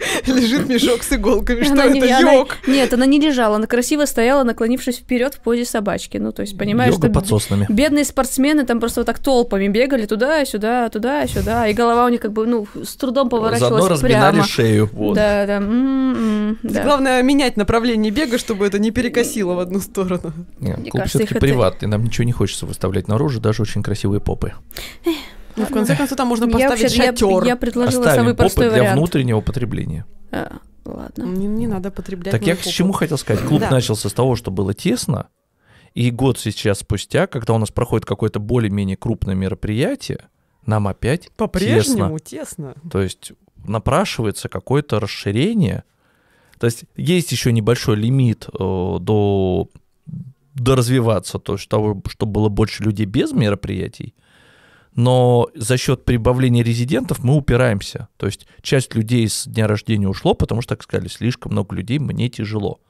[LAUGHS] лежит мешок с иголками. Что она это? Не, Йог! Она, нет, она не лежала, она красиво стояла, наклонившись вперед в позе собачки. Ну, то есть, понимаешь, Йога что под соснами. бедные спортсмены там просто вот так толпами бегали туда-сюда, туда-сюда, и голова у них как бы, ну, с трудом поворачивалась Заодно разбинали прямо. шею. Вот. Да, да, м-м-м, да. Главное менять направление бега, чтобы это не перекосило в одну сторону. Нет, Мне клуб все-таки приватный, нам ничего не хочется выставлять наружу, даже очень красивые попы. Эх. Ну, в конце концов, там можно поставить я шатер. Я, предложила Оставим самый простой опыт для внутреннего потребления. А, ладно. Не, не надо потреблять. Так я к чему хотел сказать? Клуб да. начался с того, что было тесно, и год сейчас спустя, когда у нас проходит какое-то более-менее крупное мероприятие, нам опять по-прежнему тесно. тесно. То есть напрашивается какое-то расширение. То есть есть еще небольшой лимит э, до развиваться, то есть того, чтобы было больше людей без мероприятий но за счет прибавления резидентов мы упираемся. То есть часть людей с дня рождения ушло, потому что, как сказали, слишком много людей, мне тяжело.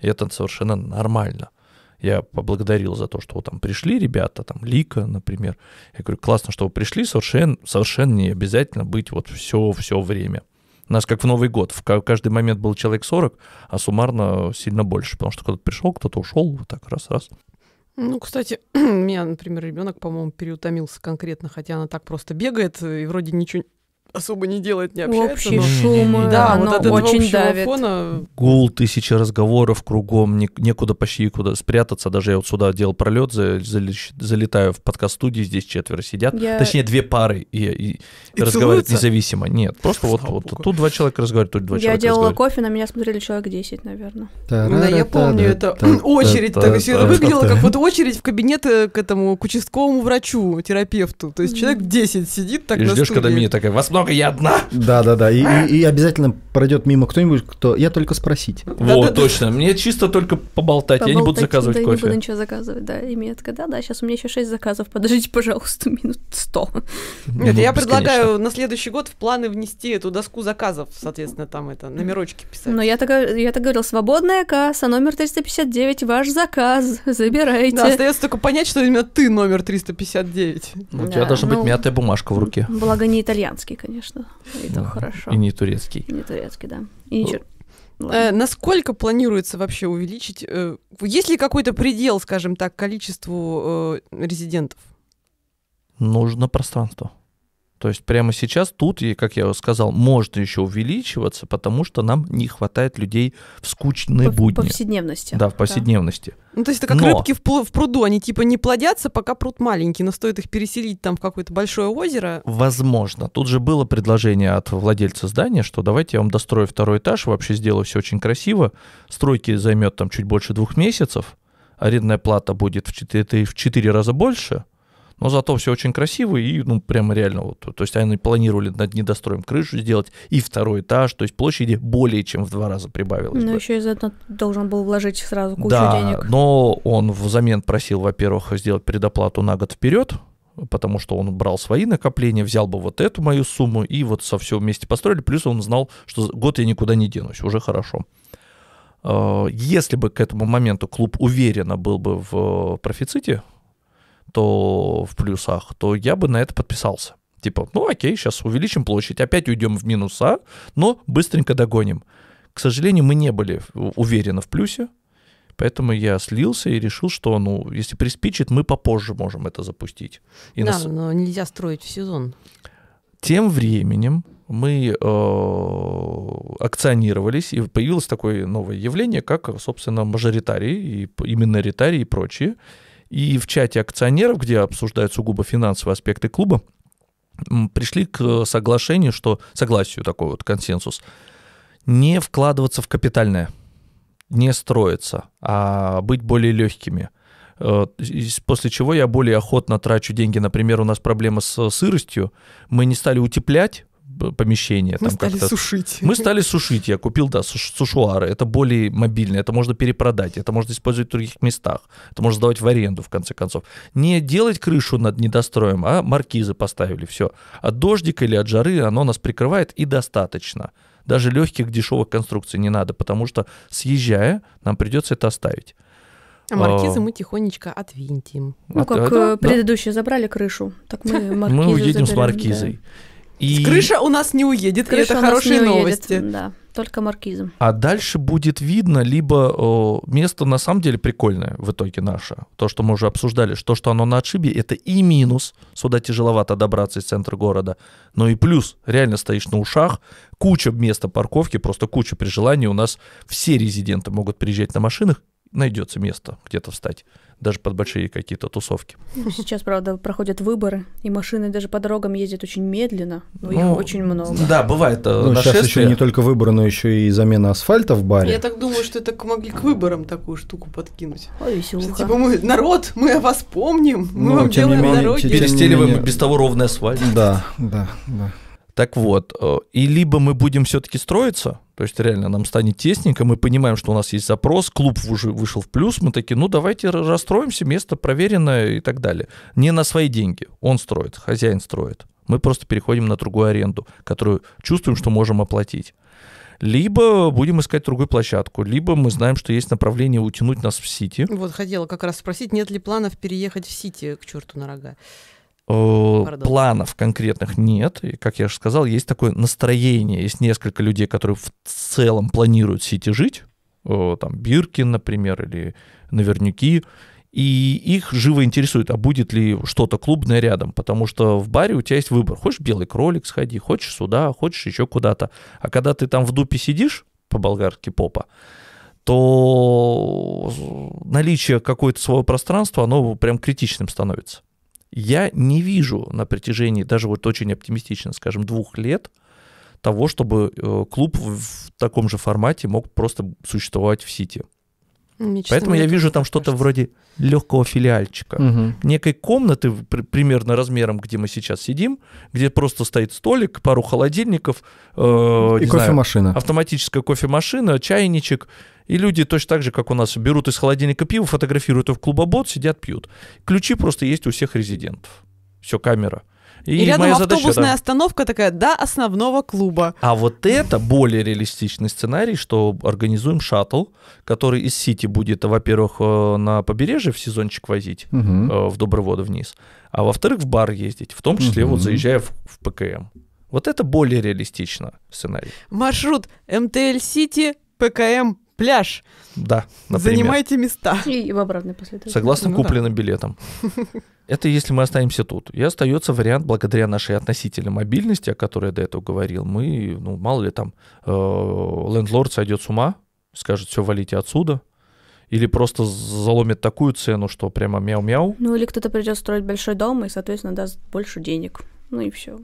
И это совершенно нормально. Я поблагодарил за то, что вот там пришли ребята, там Лика, например. Я говорю, классно, что вы пришли, совершенно, совершенно не обязательно быть вот все-все время. У нас как в Новый год, в каждый момент был человек 40, а суммарно сильно больше, потому что кто-то пришел, кто-то ушел, вот так раз-раз. Ну, кстати, [CLEARS THROAT] у меня, например, ребенок, по-моему, переутомился конкретно, хотя она так просто бегает и вроде ничего особо не делает, не общается. Общий но... шум, да, оно вот от этого очень давит. Фона... Гул, тысячи разговоров кругом, не, некуда почти куда спрятаться. Даже я вот сюда делал пролет, за, за, залетаю в подкаст-студии, здесь четверо сидят. Я... Точнее, две пары и, и, и разговаривают целуются? независимо. Нет, просто вот, вот тут два человека разговаривают, тут два я человека Я делала разговаривают. кофе, на меня смотрели человек 10, наверное. Да, я помню это. [CLEARS THROAT] Очередь так выглядела, как вот очередь в кабинет э, к этому к участковому врачу, терапевту. То есть человек 10 сидит так на ждешь, когда меня такая, вас много много, я одна. Да, да, да. И, и, обязательно пройдет мимо кто-нибудь, кто. Я только спросить. вот, точно. Мне чисто только поболтать. Я не буду заказывать кофе. Я не буду ничего заказывать, да. И мне такая, да, да, сейчас у меня еще 6 заказов. Подождите, пожалуйста, минут 100. Нет, ну, я бесконечно. предлагаю на следующий год в планы внести эту доску заказов, соответственно, там это, номерочки писать. Но я так, говорил, свободная касса, номер 359, ваш заказ, забирайте. Да, остается только понять, что именно ты номер 359. У тебя должна быть ну, мятая бумажка в руке. Благо не итальянский, конечно конечно. И то хорошо. И не турецкий. И не турецкий, да. И ничего. Э, насколько планируется вообще увеличить? Э, есть ли какой-то предел, скажем так, количеству э, резидентов? Нужно пространство. То есть прямо сейчас тут, и, как я уже сказал, можно еще увеличиваться, потому что нам не хватает людей в скучные По- будни. В повседневности. Да, в повседневности. Да. Ну, то есть это как но... рыбки в, в пруду, они типа не плодятся, пока пруд маленький, но стоит их переселить там в какое-то большое озеро. Возможно. Тут же было предложение от владельца здания, что давайте я вам дострою второй этаж, вообще сделаю все очень красиво, стройки займет там чуть больше двух месяцев, арендная плата будет в 4, в 4 раза больше – но зато все очень красиво и, ну, прямо реально, вот, то есть они планировали над недостроем крышу сделать и второй этаж, то есть площади более чем в два раза прибавилось. ну бы. еще и этого должен был вложить сразу кучу да, денег. но он взамен просил, во-первых, сделать предоплату на год вперед, потому что он брал свои накопления, взял бы вот эту мою сумму и вот со все вместе построили, плюс он знал, что год я никуда не денусь, уже хорошо. А, если бы к этому моменту клуб уверенно был бы в э, профиците, то в плюсах, то я бы на это подписался. Типа, ну окей, сейчас увеличим площадь, опять уйдем в минуса, но быстренько догоним. К сожалению, мы не были уверены в плюсе, поэтому я слился и решил, что, ну, если приспичит, мы попозже можем это запустить. И да, нас... но нельзя строить в сезон. Тем временем мы э, акционировались, и появилось такое новое явление, как, собственно, мажоритарии, и именно ритарии и прочие. И в чате акционеров, где обсуждают сугубо финансовые аспекты клуба, пришли к э, соглашению, что согласию такой вот консенсус, не вкладываться в капитальное, не строиться, а быть более легкими э, – после чего я более охотно трачу деньги. Например, у нас проблема с э, сыростью. Мы не стали утеплять, помещение. Мы там стали сушить. Мы стали сушить. Я купил, да, суш, сушуары. Это более мобильно, это можно перепродать, это можно использовать в других местах, это можно сдавать в аренду, в конце концов. Не делать крышу над недостроем, а маркизы поставили, все. От дождика или от жары оно нас прикрывает и достаточно. Даже легких дешевых конструкций не надо, потому что съезжая, нам придется это оставить. А маркизы а, мы тихонечко отвинтим. Ну, как э, да, предыдущие да. забрали крышу, так мы [LAUGHS] маркизы. Мы уедем заберем, с маркизой. Да. И... Крыша у нас не уедет, Крыша это хорошие новости. Уедет, да. Только маркизм. А дальше будет видно, либо о, место на самом деле прикольное в итоге наше. То, что мы уже обсуждали, что, что оно на отшибе, это и минус, сюда тяжеловато добраться из центра города, но и плюс, реально стоишь на ушах, куча места парковки, просто куча при желании. У нас все резиденты могут приезжать на машинах, найдется место где-то встать, даже под большие какие-то тусовки. Ну, сейчас, правда, проходят выборы, и машины даже по дорогам ездят очень медленно, но ну, их очень много. Да, бывает э, ну, Сейчас еще не только выборы, но еще и замена асфальта в баре. Я так думаю, что это могли к выборам такую штуку подкинуть. Ой, веселуха. типа мы, народ, мы о вас помним, мы ну, вам тем делаем не менее, дороги. Перестеливаем менее... без того ровный асфальт. Да, да, да. Так вот, э, и либо мы будем все-таки строиться, то есть реально нам станет тесненько, мы понимаем, что у нас есть запрос, клуб уже вышел в плюс, мы такие, ну давайте расстроимся, место проверенное и так далее. Не на свои деньги, он строит, хозяин строит. Мы просто переходим на другую аренду, которую чувствуем, что можем оплатить. Либо будем искать другую площадку, либо мы знаем, что есть направление утянуть нас в Сити. Вот хотела как раз спросить, нет ли планов переехать в Сити к черту на рога? Pardon. Э, планов конкретных нет. И, как я же сказал, есть такое настроение, есть несколько людей, которые в целом планируют в Сити жить, э, там Биркин, например, или Навернюки, и их живо интересует, а будет ли что-то клубное рядом, потому что в баре у тебя есть выбор. Хочешь белый кролик сходи, хочешь сюда, хочешь еще куда-то. А когда ты там в дупе сидишь, по-болгарски попа, то наличие какое-то свое пространство оно прям критичным становится я не вижу на протяжении даже вот очень оптимистично, скажем, двух лет того, чтобы э, клуб в таком же формате мог просто существовать в Сити. Ну, мне, Поэтому я вижу там что-то вроде легкого филиальчика, угу. некой комнаты при, примерно размером, где мы сейчас сидим, где просто стоит столик, пару холодильников, э, и кофемашина, знаю, автоматическая кофемашина, чайничек, и люди точно так же, как у нас, берут из холодильника пиво, фотографируют его в клубобот, сидят, пьют. Ключи просто есть у всех резидентов. Все, камера. И, и рядом моя автобусная да. остановка такая до основного клуба. А вот это более реалистичный сценарий, что организуем шаттл, который из Сити будет, во-первых, э, на побережье в сезончик возить угу. в Доброводы вниз, а во-вторых, в бар ездить, в том числе угу. вот заезжая в, в ПКМ. Вот это более реалистично сценарий. Маршрут МТЛ Сити, ПКМ пляж. Да, например. Занимайте места. И, и в обратной последовательности. Согласно ну, купленным да. билетам. Это если мы останемся тут. И остается вариант, благодаря нашей относительной мобильности, о которой я до этого говорил, мы, ну, мало ли там, э, лендлорд сойдет с ума, скажет, все, валите отсюда, или просто заломит такую цену, что прямо мяу-мяу. Ну или кто-то придет строить большой дом и, соответственно, даст больше денег. Ну и все.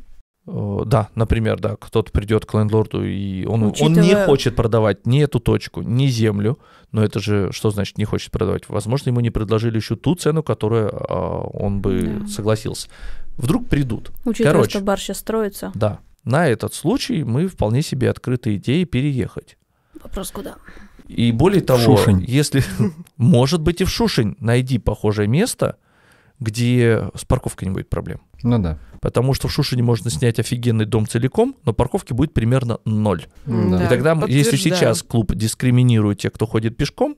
Э, да, например, да, кто-то придет к лендлорду, и он, Учитывая... он не хочет продавать ни эту точку, ни землю, но это же что значит не хочет продавать? Возможно, ему не предложили еще ту цену, которую а, он бы да. согласился. Вдруг придут. Учитывая, Короче, что бар сейчас строится. Да, на этот случай мы вполне себе открыты идеи переехать. Вопрос куда? И более того, Шушень. если, [LAUGHS] может быть, и в Шушень найди похожее место, где с парковкой не будет проблем. Ну да. Потому что в Шушине можно снять офигенный дом целиком, но парковки будет примерно ноль. Да. И тогда, если сейчас клуб дискриминирует тех, кто ходит пешком,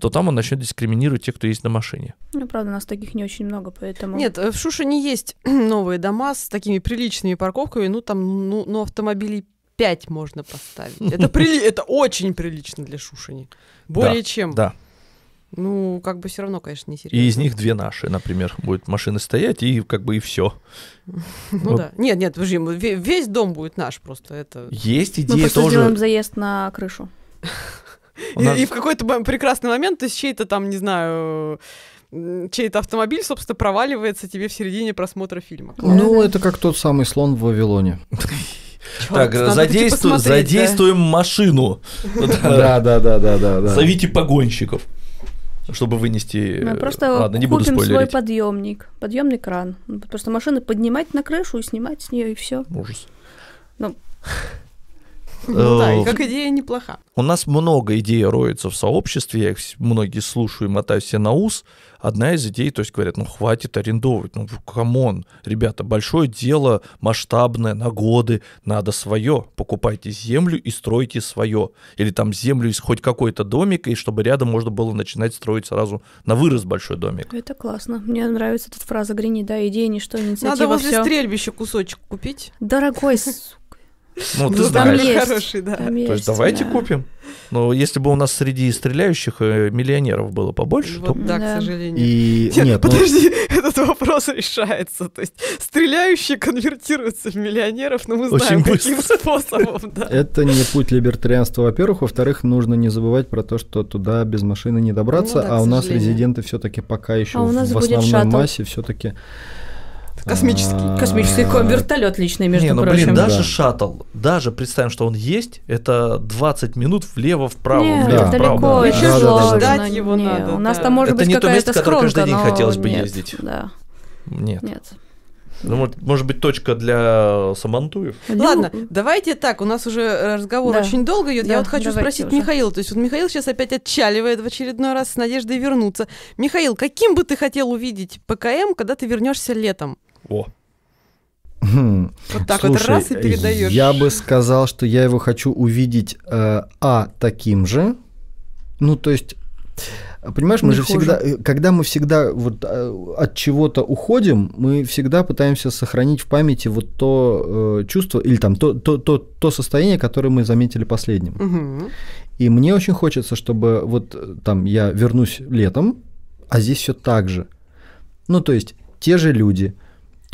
то там он начнет дискриминировать тех, кто есть на машине. Ну, правда, у нас таких не очень много, поэтому... Нет, э, в Шушине есть [CLEARS THROAT] новые дома с такими приличными парковками, ну, там, ну, ну автомобилей 5 можно поставить. Это, прили... это очень прилично для Шушини. Более да, чем. Да, ну, как бы все равно, конечно, не серьезно. И из них две наши, например, будет машины стоять, и как бы и все. [LAUGHS] Ну да. Нет, нет, подожди, весь дом будет наш просто. Это... Есть идея тоже. Мы просто сделаем заезд на крышу. И, в какой-то прекрасный момент из с чьей-то там, не знаю, чей-то автомобиль, собственно, проваливается тебе в середине просмотра фильма. Ну, ну это как тот самый слон в Вавилоне. Черт, так, задейству... задействуем [LAUGHS] да? машину. Да, да, да, да, да. Зовите погонщиков чтобы вынести. Мы э, просто Ладно, не буду купим свой подъемник, подъемный кран. Просто машины поднимать на крышу и снимать с нее и все. Ужас. Ну, ну да, и э, как идея неплоха. У нас много идей роется в сообществе, я их многие слушаю и мотаю все на ус. Одна из идей, то есть говорят, ну хватит арендовать, ну камон, ребята, большое дело, масштабное, на годы, надо свое, покупайте землю и стройте свое. Или там землю из хоть какой-то домик, и чтобы рядом можно было начинать строить сразу на вырос большой домик. Это классно, мне нравится эта фраза Грини, да, идея, ничто, инициатива, Надо возле все. стрельбища кусочек купить. Дорогой, [LAUGHS] Ну, ты ну, знаешь. Там есть. да. Там То есть давайте да. купим. Но ну, если бы у нас среди стреляющих э, миллионеров было побольше, вот то... Да, к сожалению. И... Нет, Нет, ну... подожди, [LAUGHS] этот вопрос решается. То есть стреляющие конвертируются в миллионеров, но мы знаем, Очень каким быстро. [LAUGHS] способом. Да. Это не путь либертарианства, во-первых. Во-вторых, нужно не забывать про то, что туда без машины не добраться, ну, да, а у нас резиденты все таки пока еще а в, в основной шаттл. массе все таки Космический. М-м-м. Космический вертолет личный, между прочим. Не, ну прочим. блин, даже да. шаттл, даже представим, что он есть, это 20 минут влево-вправо, влево-вправо. Да. Еще да, ждать его не, надо. У нас там может это быть какая-то скромка. Это не место, которое каждый день хотелось бы нет, ездить. Да. Нет. Нет. Ну, может, может быть, точка для самантуев. Ну, Ладно, давайте так. У нас уже разговор да. очень долго идет. Да, я вот хочу спросить уже. Михаила. То есть вот Михаил сейчас опять отчаливает в очередной раз с надеждой вернуться. Михаил, каким бы ты хотел увидеть ПКМ, когда ты вернешься летом? О. Хм. Вот так Слушай, вот раз и передаешь. Я бы сказал, что я его хочу увидеть э, а таким же. Ну, то есть, понимаешь, мы Не же хуже. всегда, э, когда мы всегда вот э, от чего-то уходим, мы всегда пытаемся сохранить в памяти вот то э, чувство или там то, то, то, то состояние, которое мы заметили последним. Угу. И мне очень хочется, чтобы вот э, там я вернусь летом, а здесь все так же. Ну, то есть те же люди,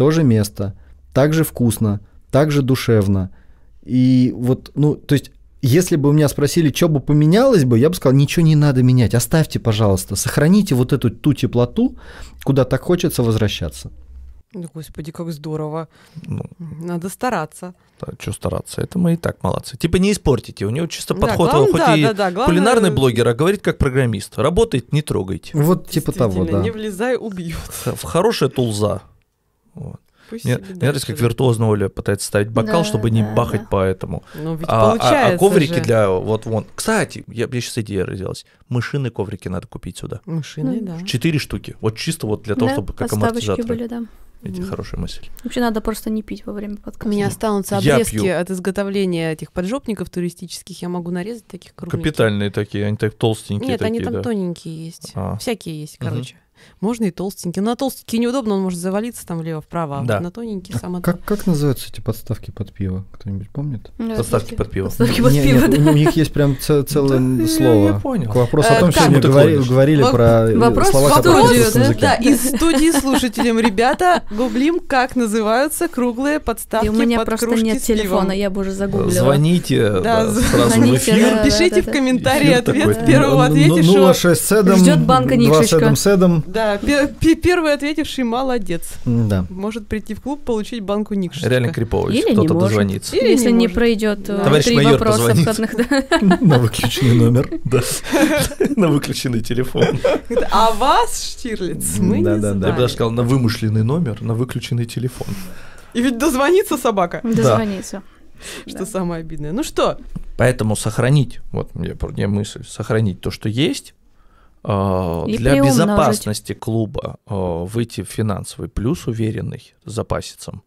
то же место, так же вкусно, так же душевно. И вот, ну, то есть если бы у меня спросили, что бы поменялось бы, я бы сказал, ничего не надо менять, оставьте, пожалуйста, сохраните вот эту ту теплоту, куда так хочется возвращаться. господи, как здорово. Ну, Надо стараться. Да, что стараться? Это мы и так молодцы. Типа не испортите. У него чисто подход, главное, хоть да, и да, да, главное... кулинарный блогер, а говорит как программист. Работает, не трогайте. Вот типа того, да. не влезай, убьют. В хорошая тулза. Вот. Пусть Нет, себе как виртуозно Оля пытается ставить бокал, да, чтобы не да, бахать да. по этому. Ну, ведь а, а, а коврики же. для вот вон. Кстати, я, я сейчас идея родилась. Мышины коврики надо купить сюда. Мышины, ну, да. Четыре штуки. Вот чисто вот для того, чтобы как амортизаторы. были, да. Эти mm. хорошая мысль. Вообще надо просто не пить во время подкаста. У меня останутся обрезки от изготовления этих поджопников туристических. Я могу нарезать таких кругленьких. Капитальные такие, они так толстенькие Нет, такие, они там да. тоненькие есть. А. Всякие есть, короче. Угу. Можно и толстенький. Но ну, на толстенький неудобно, он может завалиться там влево-вправо, а да. вот на тоненький сам а, как, как называются эти подставки под пиво? Кто-нибудь помнит? Ну, подставки под пиво. Подставки под пиво, не, да. У них есть прям целое слово. Я понял. Вопрос вопросу э, о том, что мы говорили говорили про э, слова Да, из студии слушателям, ребята, гуглим, как называются круглые подставки под У меня просто нет телефона, я бы уже загуглила. Звоните э, сразу в эфир. Пишите в комментарии ответ первого ну, ну, ответишь. 0,6 седом, 2 седом седом, да, первый ответивший молодец. Да. Может прийти в клуб, получить банку Никша. Реально крипово, Или кто-то дозвонится. Или если не пройдет э, три вопроса входных. [LAUGHS] На выключенный номер, да. [LAUGHS] На выключенный телефон. А вас, Штирлиц, мы не знаем. Я бы даже сказал, на вымышленный номер, на выключенный телефон. И ведь дозвонится собака. Дозвонится. Что самое обидное. Ну что? Поэтому сохранить, вот мне мысль, сохранить то, что есть, Э, для безопасности клуба э, выйти в финансовый плюс уверенный запасицам.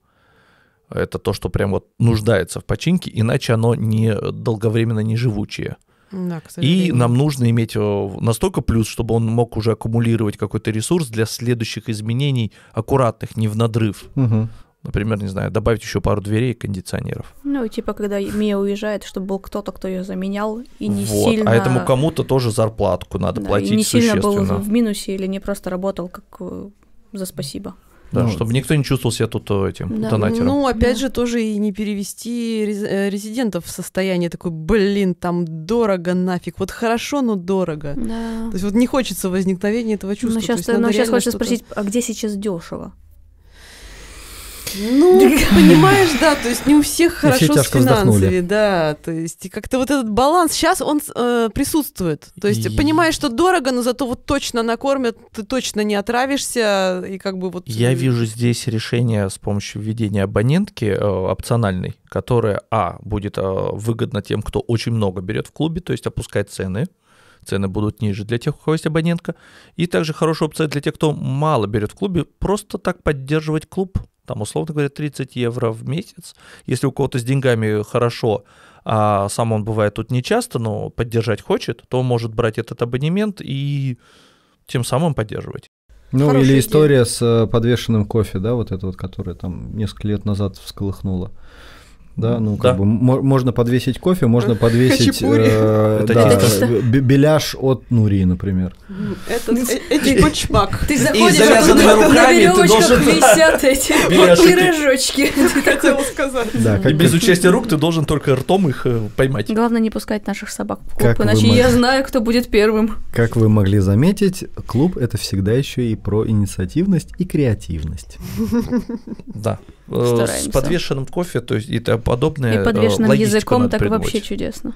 Это то, что прям вот нуждается в починке, иначе оно не долговременно не живучее. Да, и нам нужно иметь э, настолько плюс, чтобы он мог уже аккумулировать какой-то ресурс для следующих изменений, аккуратных, не в надрыв. Угу. Например, не знаю, добавить еще пару дверей и кондиционеров. Ну, типа, когда Мия уезжает, чтобы был кто-то, кто ее заменял, и не вот. А сильно... а этому кому-то тоже зарплатку надо да, платить и не сильно был в минусе или не просто работал как э, за спасибо. Да, ну, чтобы никто не чувствовал себя тут э, этим да. донатером. Ну, опять да. же, тоже и не перевести э, резидентов в состояние такой, блин, там дорого нафиг. Вот хорошо, но дорого. Да. То есть вот не хочется возникновения этого ну, чувства. Но сейчас, есть, ну, но сейчас хочется спросить, а где сейчас дешево? Ну, ну, понимаешь, да, то есть не у всех хорошо с финансами, да, то есть и как-то вот этот баланс, сейчас он э, присутствует, то есть и... понимаешь, что дорого, но зато вот точно накормят, ты точно не отравишься, и как бы вот... Я э, вижу здесь решение с помощью введения абонентки э, опциональной, которая, а, будет э, выгодна тем, кто очень много берет в клубе, то есть опускать цены, цены будут ниже для тех, у кого есть абонентка. И также хорошая опция для тех, кто мало берет в клубе, просто так поддерживать клуб – там, условно говоря, 30 евро в месяц. Если у кого-то с деньгами хорошо, а сам он бывает тут не часто, но поддержать хочет, то может брать этот абонемент и тем самым поддерживать. Ну, Хорошая или история идея. с э, подвешенным кофе, да, вот это вот, которое там несколько лет назад всколыхнуло да, ну как да. бы можно подвесить кофе, можно [LAUGHS] подвесить э, [LAUGHS] э, беляш от Нури, например. Этот ну, э, [LAUGHS] почмак. Ты заходишь, на веревочках висят эти пирожочки. хотел сказать. Да, как без участия рук ты должен только ртом их поймать. Главное не пускать наших собак в клуб, иначе я знаю, кто будет первым. Как вы могли заметить, клуб это всегда еще и про инициативность и креативность. Да. Э, Стараемся. с подвешенным кофе, то есть и тому подобное. И э, подвешенным языком так вообще чудесно.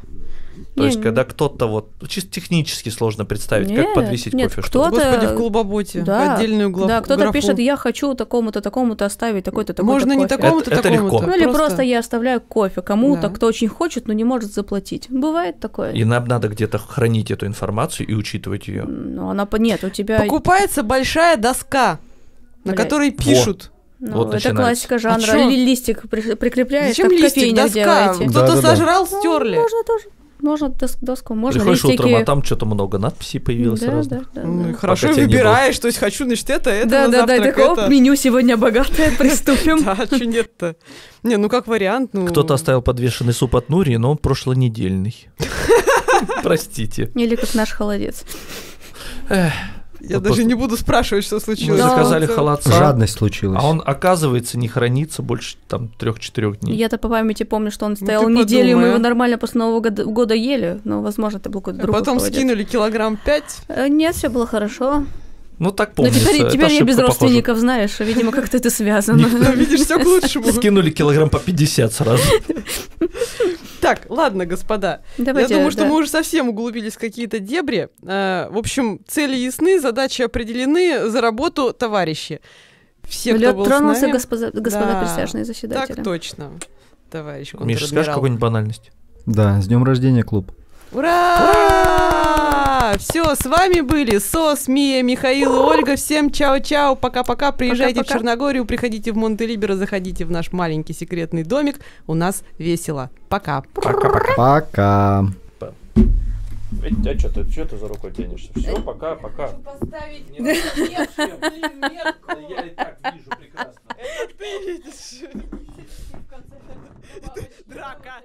То не, есть, когда кто-то вот чисто технически сложно представить, нет, как подвесить нет, кофе. Кто-то... Господи, в клубоботе, да, отдельную главу. Да, кто-то графу. пишет, я хочу такому-то, такому-то оставить, такой-то, такой-то Можно кофе. не такому-то, это, такому-то. Это легко. Ну или просто... просто я оставляю кофе кому-то, да. кто очень хочет, но не может заплатить. Бывает такое. И нам надо где-то хранить эту информацию и учитывать ее. Ну, она... Нет, у тебя... Покупается большая доска, на которой пишут. Во ну, вот это начинается. классика а жанра. А Ли, листик при, прикрепляешь, Зачем как листик? Доска. Кто-то да, да, сожрал, да. Ну, стерли. Ну, можно тоже. Можно дос- доску, можно Приходишь листики. утром, а там что-то много надписей появилось да, разных. Да, да, да. Ну, да. хорошо Пока выбираешь, то есть хочу, значит, это, это, Да, да, да, так, оп, меню сегодня богатое, [LAUGHS] приступим. Да, что нет-то? Не, ну как вариант, ну... Кто-то оставил подвешенный суп от Нури, но он прошлонедельный. [LAUGHS] Простите. Или как наш холодец. Я даже не буду спрашивать, что случилось. Мы заказали холодца. Жадность случилась. А он, оказывается, не хранится больше там трех-четырех дней. Я-то по памяти помню, что он ну, стоял неделю, мы его а. нормально после Нового года ели, но, возможно, это был какой-то а другой Потом скинули килограмм пять. Э, нет, все было хорошо. Ну, так помню. Но теперь, теперь я без похожа. знаешь, видимо, как-то это связано. Ну, видишь, все к лучшему. Скинули килограмм по 50 сразу. Так, ладно, господа. Давайте, я думаю, да. что мы уже совсем углубились в какие-то дебри. Э, в общем, цели ясны, задачи определены, за работу товарищи. Все, Лед кто был тронулся, с нами... господа, господа да, присяжные заседатели. Так точно, товарищ Миша, скажешь какую-нибудь банальность? Да, с днем рождения, клуб. Ура! Ура! все, с вами были Сос, Мия, Михаил и Ольга. Всем чао-чао, пока-пока. Приезжайте пока -пока. в Черногорию, приходите в Монтелиберо, заходите в наш маленький секретный домик. У нас весело. Пока. Пока-пока. Пока. Ведь, а что ты, что ты за рукой тянешься? Все, э, пока, пока. Хочу поставить не [LAUGHS] Я и так вижу прекрасно. Это ты видишь. [LAUGHS] Драка.